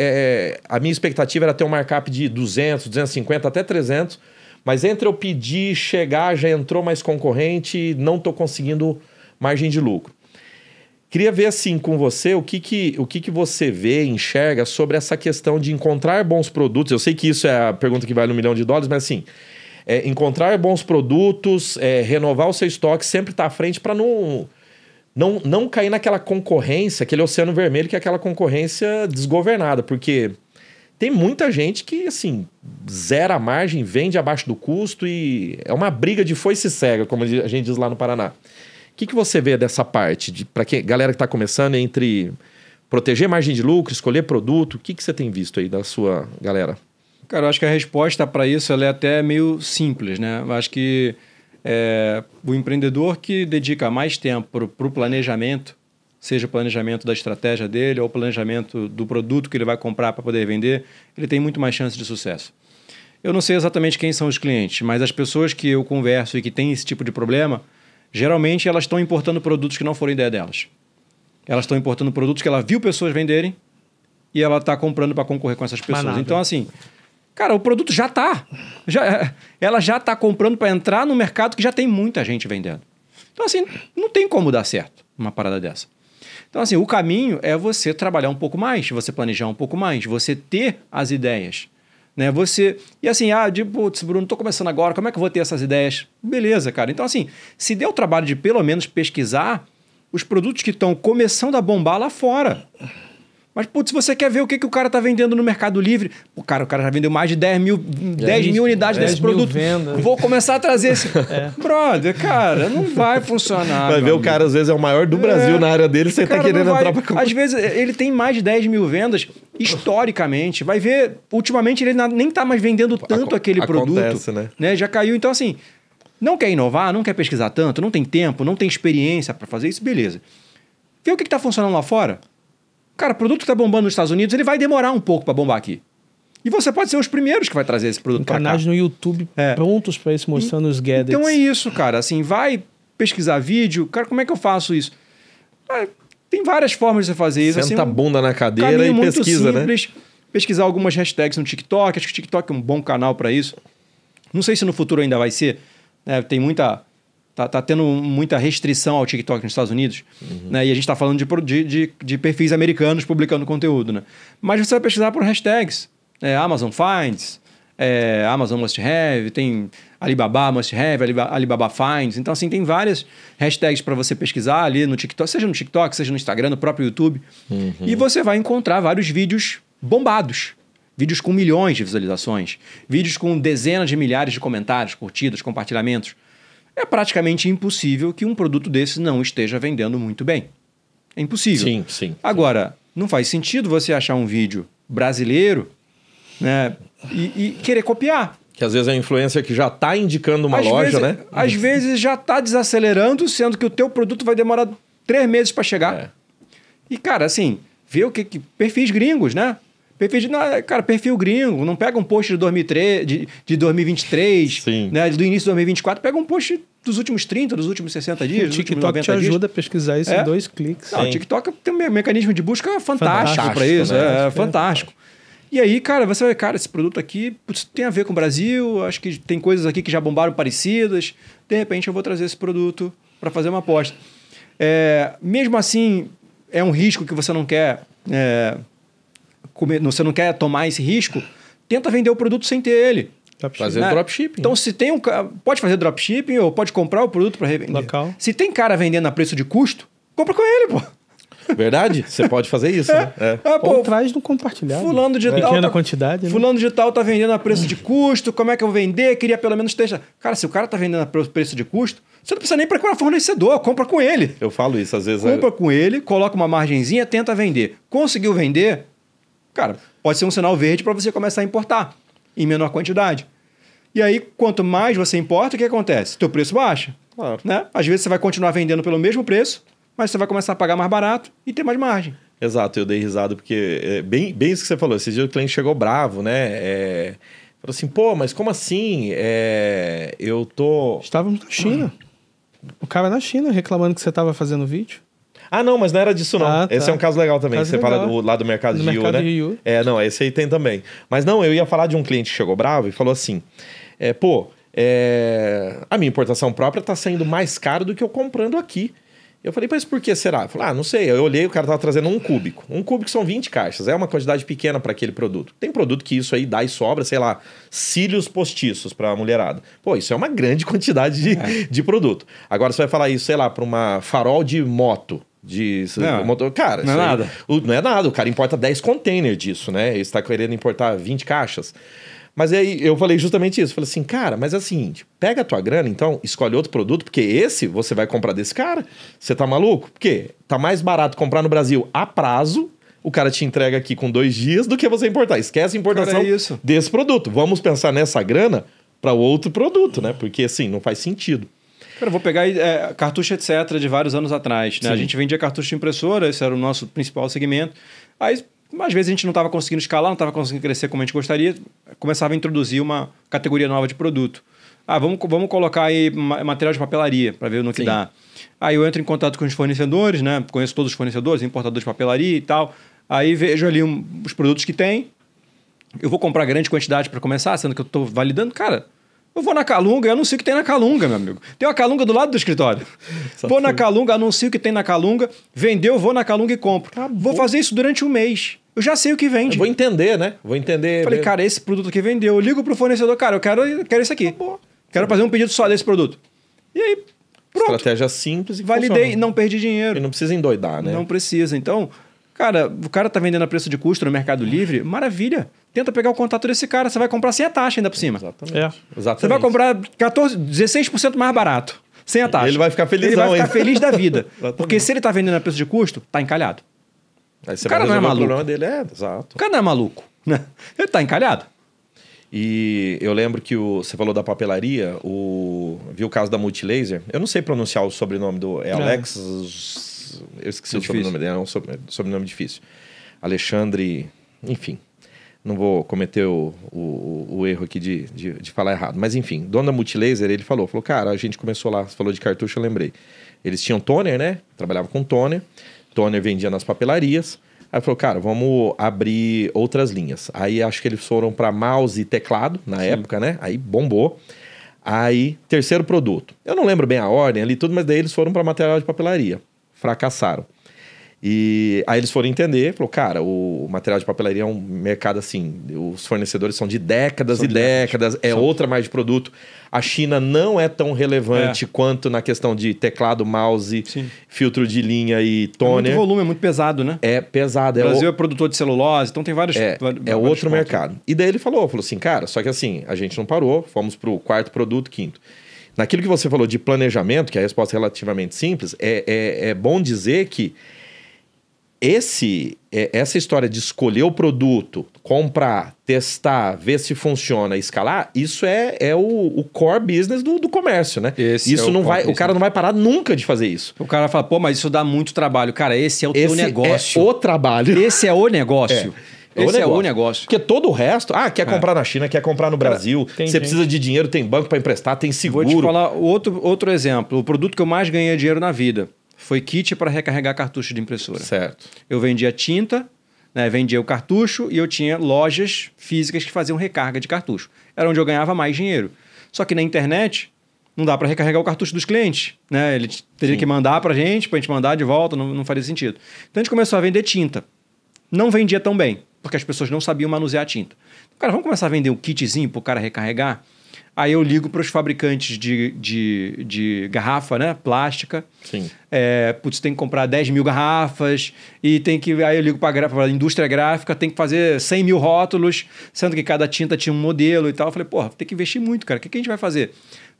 é, a minha expectativa era ter um markup de 200, 250 até 300, mas entre eu pedir, chegar, já entrou mais concorrente, não estou conseguindo margem de lucro. Queria ver assim com você o que, que, o que, que você vê, enxerga sobre essa questão de encontrar bons produtos. Eu sei que isso é a pergunta que vale um milhão de dólares, mas assim, é, encontrar bons produtos, é, renovar o seu estoque, sempre estar tá à frente para não, não, não cair naquela concorrência, aquele oceano vermelho que é aquela concorrência desgovernada, porque tem muita gente que, assim, zera a margem, vende abaixo do custo e é uma briga de foice cega, como a gente diz lá no Paraná que, que você vê dessa parte? Para quem galera que está começando entre proteger margem de lucro, escolher produto, o que, que você tem visto aí da sua galera? Cara, eu acho que a resposta para isso é até meio simples, né? Eu acho que é, o empreendedor que dedica mais tempo para o planejamento, seja o planejamento da estratégia dele ou o planejamento do produto que ele vai comprar para poder vender, ele tem muito mais chance de sucesso. Eu não sei exatamente quem são os clientes, mas as pessoas que eu converso e que têm esse tipo de problema, Geralmente elas estão importando produtos que não foram ideia delas. Elas estão importando produtos que ela viu pessoas venderem e ela está comprando para concorrer com essas pessoas. Então, assim, cara, o produto já está. Já, é, ela já está comprando para entrar no mercado que já tem muita gente vendendo. Então, assim, não tem como dar certo uma parada dessa. Então, assim, o caminho é você trabalhar um pouco mais, você planejar um pouco mais, você ter as ideias né? Você e assim, ah, de putz, Bruno, tô começando agora, como é que eu vou ter essas ideias? Beleza, cara. Então assim, se der o trabalho de pelo menos pesquisar os produtos que estão começando a bombar lá fora. Mas, putz, se você quer ver o que, que o cara tá vendendo no Mercado Livre, o cara, o cara já vendeu mais de 10 mil, 10 mil unidades 10 desse mil produto. Vendas. Vou começar a trazer esse. É. Brother, cara, não vai funcionar. Vai ver, amigo. o cara às vezes é o maior do Brasil é. na área dele, você tá querendo vai... entrar pra Às vezes ele tem mais de 10 mil vendas historicamente. Vai ver, ultimamente ele nem tá mais vendendo tanto aquele acontece, produto. Né? né? Já caiu. Então, assim, não quer inovar, não quer pesquisar tanto, não tem tempo, não tem experiência para fazer isso, beleza. Vê o que, que tá funcionando lá fora. Cara, produto que está bombando nos Estados Unidos, ele vai demorar um pouco para bombar aqui. E você pode ser os primeiros que vai trazer esse produto para cá. Canais no YouTube é. prontos para isso, mostrando e, os gadgets. Então é isso, cara. Assim, vai pesquisar vídeo. Cara, como é que eu faço isso? Ah, tem várias formas de você fazer isso. Senta assim, a bunda na cadeira e pesquisa, né? simples, né? Pesquisar algumas hashtags no TikTok. Acho que o TikTok é um bom canal para isso. Não sei se no futuro ainda vai ser. É, tem muita Tá, tá tendo muita restrição ao TikTok nos Estados Unidos, uhum. né? E a gente está falando de, de, de, perfis americanos publicando conteúdo, né? Mas você vai pesquisar por hashtags. É, Amazon Finds, é, Amazon Must Have, tem Alibaba Must Have, Alibaba Finds. Então, assim, tem várias hashtags para você pesquisar ali no TikTok, seja no TikTok, seja no Instagram, no próprio YouTube. Uhum. E você vai encontrar vários vídeos bombados. Vídeos com milhões de visualizações, vídeos com dezenas de milhares de comentários, curtidas, compartilhamentos é praticamente impossível que um produto desse não esteja vendendo muito bem. É impossível. Sim, sim. Agora, não faz sentido você achar um vídeo brasileiro né, e, e querer copiar. Que às vezes é a influência que já está indicando uma às loja, vezes, né? Às vezes já está desacelerando, sendo que o teu produto vai demorar três meses para chegar. É. E, cara, assim, vê o que, que perfis gringos, né? Perfil de, é, cara, perfil gringo, não pega um post de, 2003, de, de 2023, Sim. né, do início de 2024, pega um post dos últimos 30, dos últimos 60 dias. O TikTok te ajuda a pesquisar isso é. em dois cliques. Não, o TikTok tem um mecanismo de busca fantástico, fantástico para isso, né? é, é, fantástico. E aí, cara, você vai, cara, esse produto aqui tem a ver com o Brasil, acho que tem coisas aqui que já bombaram parecidas, de repente eu vou trazer esse produto para fazer uma aposta. É, mesmo assim, é um risco que você não quer é, comer, você não quer tomar esse risco, tenta vender o produto sem ter ele. Tá fazer né? dropshipping. Então, se tem um pode fazer dropshipping ou pode comprar o produto para revender. Local. Se tem cara vendendo a preço de custo, compra com ele, pô. Verdade? Você pode fazer isso, né? é. né? É. Ah, pô, Ou compartilhado. Fulano de tal. tá, quantidade. Né? Fulano né? de tal tá vendendo a preço de custo. Como é que eu vou vender? Queria pelo menos testar. Cara, se o cara tá vendendo a preço de custo, você não precisa nem procurar fornecedor. Compra com ele. Eu falo isso às vezes. Compra eu... É com ele, coloca uma margenzinha, tenta vender. Conseguiu vender? Cara, pode ser um sinal verde para você começar a importar em menor quantidade. E aí, quanto mais você importa, o que acontece? Teu preço baixa. Claro. Né? Às vezes você vai continuar vendendo pelo mesmo preço, mas você vai começar a pagar mais barato e ter mais margem. Exato, eu dei risada, porque é bem, bem isso que você falou. Esse dia o cliente chegou bravo, né? É... Falou assim, pô, mas como assim? É... Eu tô. Estávamos na China. Hum. O cara na China reclamando que você estava fazendo vídeo. Ah, não, mas não era disso, não. Ah, tá. Esse é um caso legal também. Caso você legal. fala do, lá do mercado do de Rio, mercado né? De Rio. É, não, esse aí tem também. Mas não, eu ia falar de um cliente que chegou bravo e falou assim: é, pô, é, a minha importação própria tá saindo mais caro do que eu comprando aqui. Eu falei, mas por que será? ah, não sei. Eu olhei, o cara tava trazendo um cúbico. Um cúbico são 20 caixas, é uma quantidade pequena para aquele produto. Tem produto que isso aí dá e sobra, sei lá, cílios postiços para mulherada. Pô, isso é uma grande quantidade de, é. de produto. Agora você vai falar isso, sei lá, para uma farol de moto disso. Não, motor... Cara, não é aí, nada. O, não é nada. O cara importa 10 containers disso, né? Ele está querendo importar 20 caixas. Mas aí eu falei justamente isso. Falei assim, cara, mas é o seguinte: pega a tua grana, então, escolhe outro produto, porque esse você vai comprar desse cara. Você tá maluco? Porque tá mais barato comprar no Brasil a prazo. O cara te entrega aqui com dois dias do que você importar. Esquece a importação cara, é desse produto. Vamos pensar nessa grana para outro produto, né? Porque assim, não faz sentido. Cara, vou pegar é, cartucho, etc., de vários anos atrás. Né? A gente vendia cartucho de impressora, esse era o nosso principal segmento. Aí, às vezes, a gente não estava conseguindo escalar, não estava conseguindo crescer como a gente gostaria, começava a introduzir uma categoria nova de produto. Ah, vamos, vamos colocar aí material de papelaria para ver no que Sim. dá. Aí eu entro em contato com os fornecedores, né? Conheço todos os fornecedores, importadores de papelaria e tal. Aí vejo ali um, os produtos que tem. Eu vou comprar grande quantidade para começar, sendo que eu estou validando. Cara, eu vou na Calunga, eu anuncio o que tem na Calunga, meu amigo. Tem uma Calunga do lado do escritório. Só vou foi. na Calunga, anuncio o que tem na Calunga, vendeu, vou na Calunga e compro. Acabou. Vou fazer isso durante um mês. Eu já sei o que vende. Eu vou entender, né? Vou entender. Falei, mesmo. Né? cara, esse produto que vendeu. Eu ligo pro fornecedor, cara, eu quero, quero isso aqui. Acabou. Quero fazer um pedido só desse produto. E aí, pronto. Estratégia simples e Validei, funciona. não perdi dinheiro. E não precisa endoidar, né? Não precisa. Então, Cara, o cara tá vendendo a preço de custo no Mercado Livre, maravilha. Tenta pegar o contato desse cara, você vai comprar sem a taxa ainda por cima. Exatamente. É, exatamente. Você vai comprar 14, 16% mais barato, sem a taxa. Ele vai ficar feliz, Ele vai ficar feliz da vida. porque se ele tá vendendo a preço de custo, tá encalhado. Aí você o cara não é maluco. O dele é, exato. O cara não é maluco, né? Ele tá encalhado. E eu lembro que o, você falou da papelaria, o, viu o caso da Multilaser? Eu não sei pronunciar o sobrenome do. É, é. Alex. É eu esqueci é o sobrenome dele, é um sobrenome difícil. Alexandre, enfim, não vou cometer o, o, o erro aqui de, de, de, falar errado. Mas enfim, Dona Multilaser, ele falou, falou, cara, a gente começou lá, falou de cartucho, eu lembrei. Eles tinham toner, né? Trabalhava com toner. Toner vendia nas papelarias. Aí falou, cara, vamos abrir outras linhas. Aí acho que eles foram para mouse e teclado na Sim. época, né? Aí bombou. Aí, terceiro produto. Eu não lembro bem a ordem ali, tudo, mas daí eles foram para material de papelaria fracassaram. E aí eles foram entender, falou, cara, o material de papelaria é um mercado assim, os fornecedores são de décadas são e de décadas, décadas, é são. outra mais de produto. A China não é tão relevante é. quanto na questão de teclado, mouse, Sim. filtro de linha e toner. É muito volume, é muito pesado, né? É pesado. O é Brasil é, o... é produtor de celulose, então tem vários... É, é outro pontos. mercado. E daí ele falou, falou assim, cara, só que assim, a gente não parou, fomos para o quarto produto, quinto. Naquilo que você falou de planejamento, que é a resposta é relativamente simples, é, é, é bom dizer que esse é, essa história de escolher o produto, comprar, testar, ver se funciona, escalar, isso é, é o, o core business do, do comércio, né? Esse é isso é não vai, business. o cara não vai parar nunca de fazer isso. O cara fala, pô, mas isso dá muito trabalho, cara. Esse é o esse teu é negócio. É o trabalho. Esse é o negócio. É. Esse o é o é negócio. Porque todo o resto, ah, quer é. comprar é. na China, quer comprar no Brasil, Cara, você gente. precisa de dinheiro, tem banco para emprestar, tem seguro. Vou te falar outro, outro exemplo. O produto que eu mais ganhei dinheiro na vida foi kit para recarregar cartucho de impressora. Certo. Eu vendia tinta, né, vendia o cartucho e eu tinha lojas físicas que faziam recarga de cartucho. Era onde eu ganhava mais dinheiro. Só que na internet não dá para recarregar o cartucho dos clientes, né? Ele teria Sim. que mandar para gente, para a gente mandar de volta, não, não faria sentido. Então a gente começou a vender tinta. Não vendia tão bem porque as pessoas não sabiam manusear a tinta. Então, cara, vamos começar a vender um kitzinho para o cara recarregar? Aí eu ligo para os fabricantes de, de, de, garrafa, né? Plástica. Sim. É, putz, tem que comprar 10 mil garrafas e tem que. Aí eu ligo para a indústria gráfica, tem que fazer 100 mil rótulos, sendo que cada tinta tinha um modelo e tal. Eu falei, porra, tem que investir muito, cara. O que, que a gente vai fazer?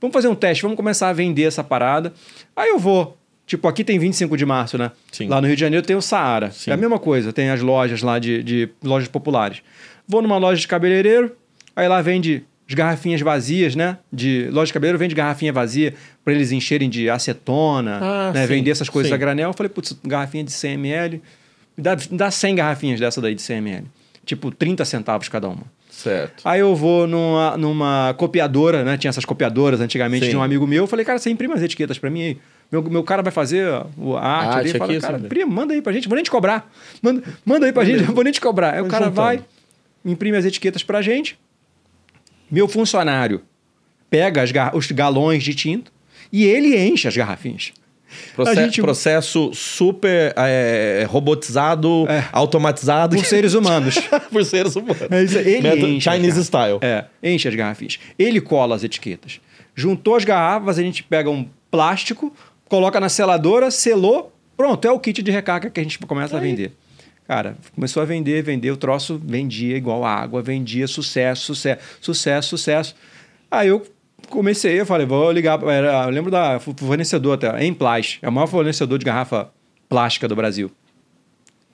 Vamos fazer um teste, vamos começar a vender essa parada. Aí eu vou Tipo, aqui tem 25 de março, né? Sim. Lá no Rio de Janeiro tem o Saara. Sim. É a mesma coisa, tem as lojas lá de, de lojas populares. Vou numa loja de cabeleireiro, aí lá vende as garrafinhas vazias, né? De loja de cabeleireiro vende garrafinha vazia para eles encherem de acetona, ah, né? Sim, Vender essas coisas sim. a granel. Eu falei, putz, garrafinha de 100 ml. Me dá, me dá 100 garrafinhas dessa daí de 100 ml. Tipo, 30 centavos cada uma. Certo. Aí eu vou numa, numa copiadora, né? Tinha essas copiadoras antigamente sim. de um amigo meu. Eu falei, cara, você imprime as etiquetas para mim aí. Meu, meu cara vai fazer a arte, a arte ali, fala, prima, manda aí pra gente, vou nem te cobrar. Manda, manda aí pra gente, vou nem te cobrar. Aí Mas o cara juntando. vai, imprime as etiquetas pra gente. Meu funcionário pega os galões de tinta e ele enche as garrafinhas. Proce gente... Processo super é, robotizado, é. automatizado. Por seres humanos. Por seres humanos. É ele Meto enche Chinese style. É, enche as garrafinhas. Ele cola as etiquetas. Juntou as garrafas, a gente pega um plástico, coloca na seladora, selou, pronto, é o kit de recarga que a gente começa a vender. Cara, começou a vender, vender, o troço vendia igual a água, vendia sucesso, sucesso, sucesso, sucesso. Aí eu comecei, eu falei, vou ligar, era, eu lembro da fornecedor até, Emplast, é o maior fornecedor de garrafa plástica do Brasil.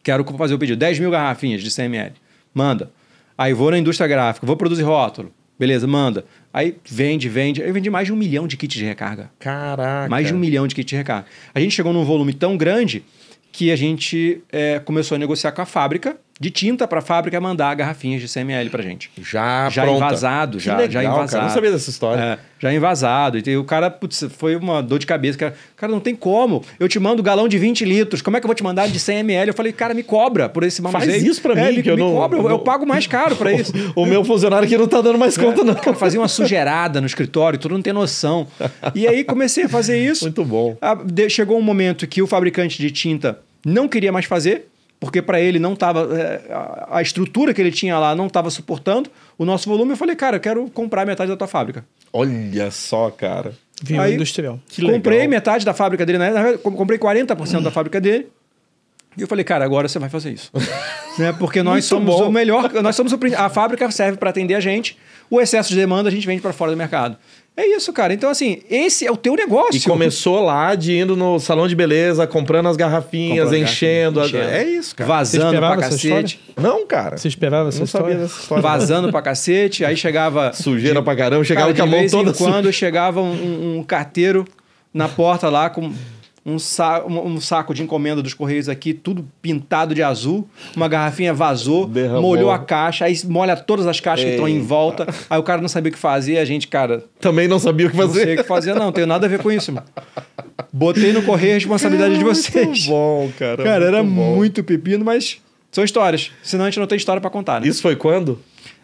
Quero fazer o pedido, 10 mil garrafinhas de 100ml, manda. Aí vou na indústria gráfica, vou produzir rótulo, Beleza, manda. Aí vende, vende. Eu vendi mais de um milhão de kits de recarga. Caraca. Mais de um milhão de kits de recarga. A gente chegou num volume tão grande que a gente é, começou a negociar com a fábrica de tinta para a fábrica mandar garrafinhas de CML para gente. Já já pronta. envasado, que já legal, já envasado. Cara, não sabia dessa história. É, já envasado. E o cara putz, foi uma dor de cabeça. Cara, cara, não tem como. Eu te mando galão de 20 litros. Como é que eu vou te mandar de 100 ml? Eu falei, cara, me cobra por esse manuseio. Faz isso para é, mim, que eu me não, cobra, eu, não... eu pago mais caro para isso. o meu funcionário aqui não tá dando mais é, conta é, não. Cara, fazia uma sujeirada no escritório, tudo não tem noção. E aí comecei a fazer isso. Muito bom. Ah, chegou um momento que o fabricante de tinta não queria mais fazer porque para ele não estava. É, a estrutura que ele tinha lá não estava suportando o nosso volume. Eu falei, cara, eu quero comprar metade da tua fábrica. Olha só, cara. Vinho Aí, industrial. Que comprei legal. metade da fábrica dele, né? Comprei 40% da fábrica dele. E eu falei, cara, agora você vai fazer isso. né? Porque nós Muito somos bom. o melhor. Nós somos o, a fábrica serve para atender a gente. O excesso de demanda a gente vende para fora do mercado. É isso, cara. Então, assim, esse é o teu negócio. E começou lá de indo no salão de beleza, comprando as garrafinhas, comprando enchendo, garrafinha, enchendo. É isso, cara. Vazando pra cacete. Não, cara. Você esperava essa Não história? sabia dessa história. Vazando pra cacete, aí chegava. Sujeira de, pra caramba, chegava cara, com a mão toda. De vez em quando chegava um, um carteiro na porta lá com um, sa um, saco de encomenda dos Correios aqui, tudo pintado de azul, uma garrafinha vazou, Derramou. molhou a caixa, aí molha todas as caixas Eita. que estão em volta. Aí o cara não sabia o que fazer, a gente, cara. Também não sabia o que fazer. Não sei o que fazer, não, tenho nada a ver com isso, mano. Botei no correio a responsabilidade cara, de vocês. Muito bom, cara. Cara, era muito pepino, mas são histórias. Senão a gente não tem história para contar, né? Isso foi quando?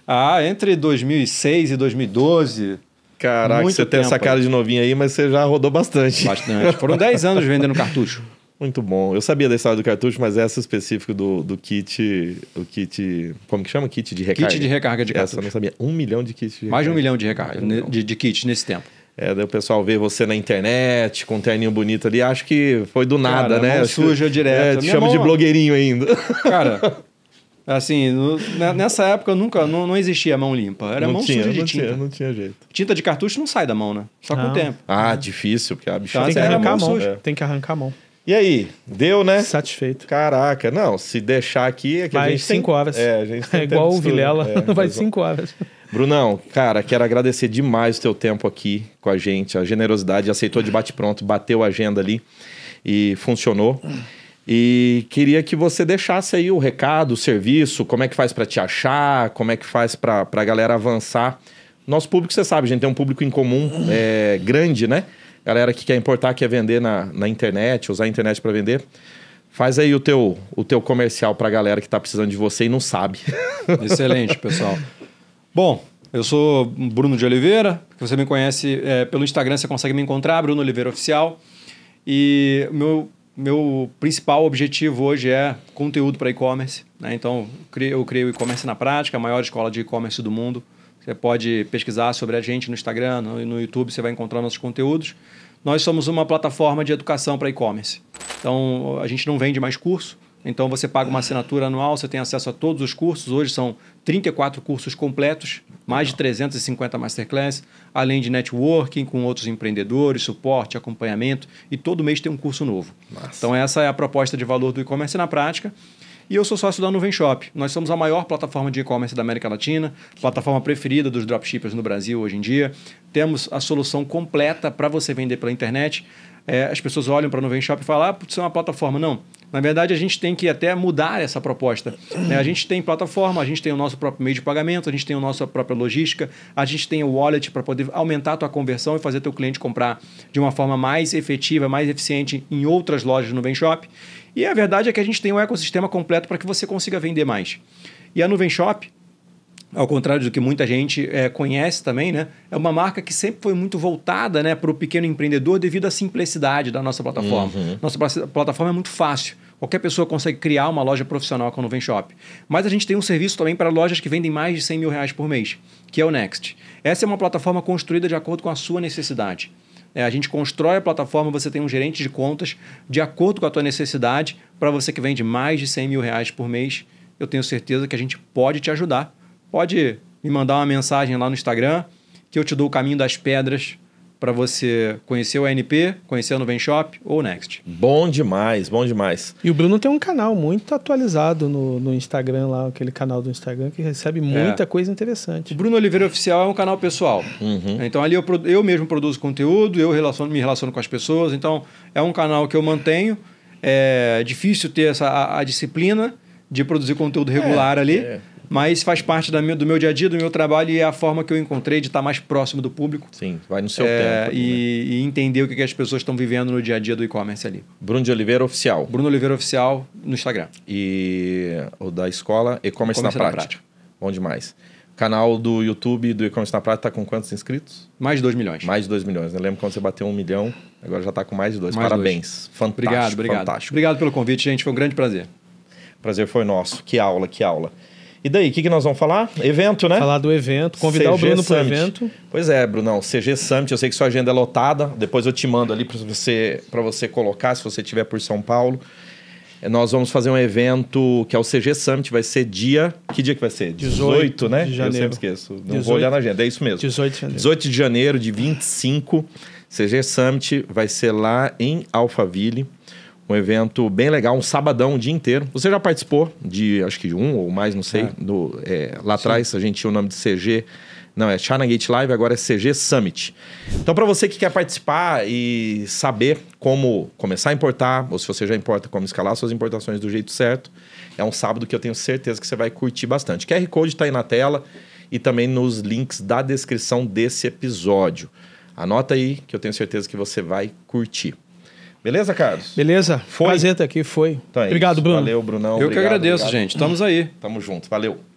Ah, entre 2006 e 2012. Caraca, Muito você tempo, tem essa cara de novinho aí, mas você já rodou bastante. Bastante. Foram 10 anos vendendo cartucho. Muito bom. Eu sabia da história do cartucho, mas essa específica do, do kit. O kit. Como que chama? Kit de recarga. Kit de recarga de cartucho. Essa eu não sabia. Um milhão de kits de recarga. Mais de um milhão de recarga, um de, de kits nesse tempo. É, daí o pessoal vê você na internet, com um terninho bonito ali, acho que foi do nada, Cara, né? Mão suja direto. É, te chama de blogueirinho ainda. Cara, Assim, no, né, nessa época nunca não, não existia mão limpa. Era não mão tinha, suja de não tinta. Tinha, não tinha jeito. Tinta de cartucho não sai da mão, né? Só não. com o tempo. Ah, é. difícil, porque a então, bicha então, tem que arrancar a mão. É. Tem que arrancar a mão. E aí, deu, né? Satisfeito. Caraca, não, se deixar aqui é que vai a gente cinco tem... horas. É, a gente tem é igual o Vilela, é, vai cinco horas. Brunão, cara, quero agradecer demais o teu tempo aqui com a gente, a generosidade, aceitou de bate pronto, bateu a agenda ali e funcionou. E queria que você deixasse aí o recado, o serviço, como é que faz para te achar, como é que faz para a galera avançar. Nosso público, você sabe, a gente tem um público em comum é, grande, né? Galera que quer importar, quer vender na, na internet, usar a internet para vender. Faz aí o teu, o teu comercial para a galera que está precisando de você e não sabe. Excelente, pessoal. Bom, eu sou Bruno de Oliveira, que você me conhece é, pelo Instagram, você consegue me encontrar, Bruno Oliveira Oficial. E meu meu principal objetivo hoje é conteúdo para e-commerce. Né? Então, eu criei o e-commerce na prática, a maior escola de e-commerce do mundo. Você pode pesquisar sobre a gente no Instagram, no, no YouTube, você vai encontrar nossos conteúdos. Nós somos uma plataforma de educação para e-commerce. Então, a gente não vende mais curso, então você paga uma assinatura anual, você tem acesso a todos os cursos. Hoje são 34 cursos completos mais de 350 masterclass, além de networking com outros empreendedores, suporte, acompanhamento e todo mês tem um curso novo. Nossa. Então essa é a proposta de valor do e-commerce na prática. E eu sou sócio da Nuvem Shop. Nós somos a maior plataforma de e-commerce da América Latina, plataforma preferida dos dropshippers no Brasil hoje em dia. Temos a solução completa para você vender pela internet. É, as pessoas olham para a Nuvem Shop e falam, ah, putz, é uma plataforma. Não, na verdade, a gente tem que até mudar essa proposta. Né? A gente tem plataforma, a gente tem o nosso próprio meio de pagamento, a gente tem a nossa própria logística, a gente tem o wallet para poder aumentar a tua conversão e fazer teu cliente comprar de uma forma mais efetiva, mais eficiente em outras lojas no Shop E a verdade é que a gente tem um ecossistema completo para que você consiga vender mais. E a Nuvem Shop, ao contrário do que muita gente é, conhece também, né? É uma marca que sempre foi muito voltada né, para o pequeno empreendedor devido à simplicidade da nossa plataforma. Uhum. Nossa plataforma é muito fácil. Qualquer pessoa consegue criar uma loja profissional com o Nuvem Shop. Mas a gente tem um serviço também para lojas que vendem mais de 100 mil reais por mês, que é o Next. Essa é uma plataforma construída de acordo com a sua necessidade. É, a gente constrói a plataforma, você tem um gerente de contas de acordo com a tua necessidade. Para você que vende mais de 100 mil reais por mês, eu tenho certeza que a gente pode te ajudar pode me mandar uma mensagem lá no Instagram, que eu te dou o caminho das pedras para você conhecer o ANP, conhecer o Nubank Shop ou o Next. Bom demais, bom demais. E o Bruno tem um canal muito atualizado no, no Instagram lá, aquele canal do Instagram que recebe muita é. coisa interessante. O Bruno Oliveira Oficial é um canal pessoal. Uhum. Então ali eu, eu mesmo produzo conteúdo, eu relaciono, me relaciono com as pessoas. Então é um canal que eu mantenho. É difícil ter essa, a, a disciplina de produzir conteúdo é, regular é, ali. É mas faz parte da minha, do meu dia a dia, do meu trabalho e é a forma que eu encontrei de estar tá mais próximo do público. Sim, vai no seu é, tempo. E, né? e, entender o que, que as pessoas estão vivendo no dia a dia do e-commerce ali. Bruno de Oliveira Oficial. Bruno Oliveira Oficial no Instagram. E o da escola E-Commerce na, na, prática. prática. Bom demais. Canal do YouTube do E-Commerce na Prática está com quantos inscritos? Mais de 2 milhões. Mais de 2 milhões. Eu né? lembro quando você bateu um milhão, agora já está com mais de dois. Parabéns. Dois. Fantástico. Obrigado, obrigado. Fantástico. Obrigado pelo convite, gente. Foi um grande prazer. Prazer foi nosso. Que aula, que aula. E daí, o que, que nós vamos falar? Evento, né? Falar do evento, convidar CG o Bruno para o evento. Pois é, Brunão, CG Summit, eu sei que sua agenda é lotada, depois eu te mando ali para você, você colocar, se você estiver por São Paulo. É, nós vamos fazer um evento que é o CG Summit, vai ser dia. Que dia que vai ser? 18, 18 né? De janeiro. Eu sempre esqueço. Não 18, vou olhar na agenda, é isso mesmo. 18 de janeiro. 18 de janeiro de 25, CG Summit vai ser lá em Alphaville. Um evento bem legal, um sabadão, um dia inteiro. Você já participou de, acho que de um ou mais, não sei. É. Do, é, lá atrás a gente tinha o nome de CG. Não, é China Gate Live, agora é CG Summit. Então, para você que quer participar e saber como começar a importar, ou se você já importa, como escalar suas importações do jeito certo, é um sábado que eu tenho certeza que você vai curtir bastante. QR Code está aí na tela e também nos links da descrição desse episódio. Anota aí que eu tenho certeza que você vai curtir. Beleza, Carlos? Beleza. Foi. Prazer estar aqui, foi. Então é Obrigado, isso. Bruno. Valeu, Brunão. Eu Obrigado, que agradeço, obrigado. gente. Estamos aí. Tamo junto. Valeu.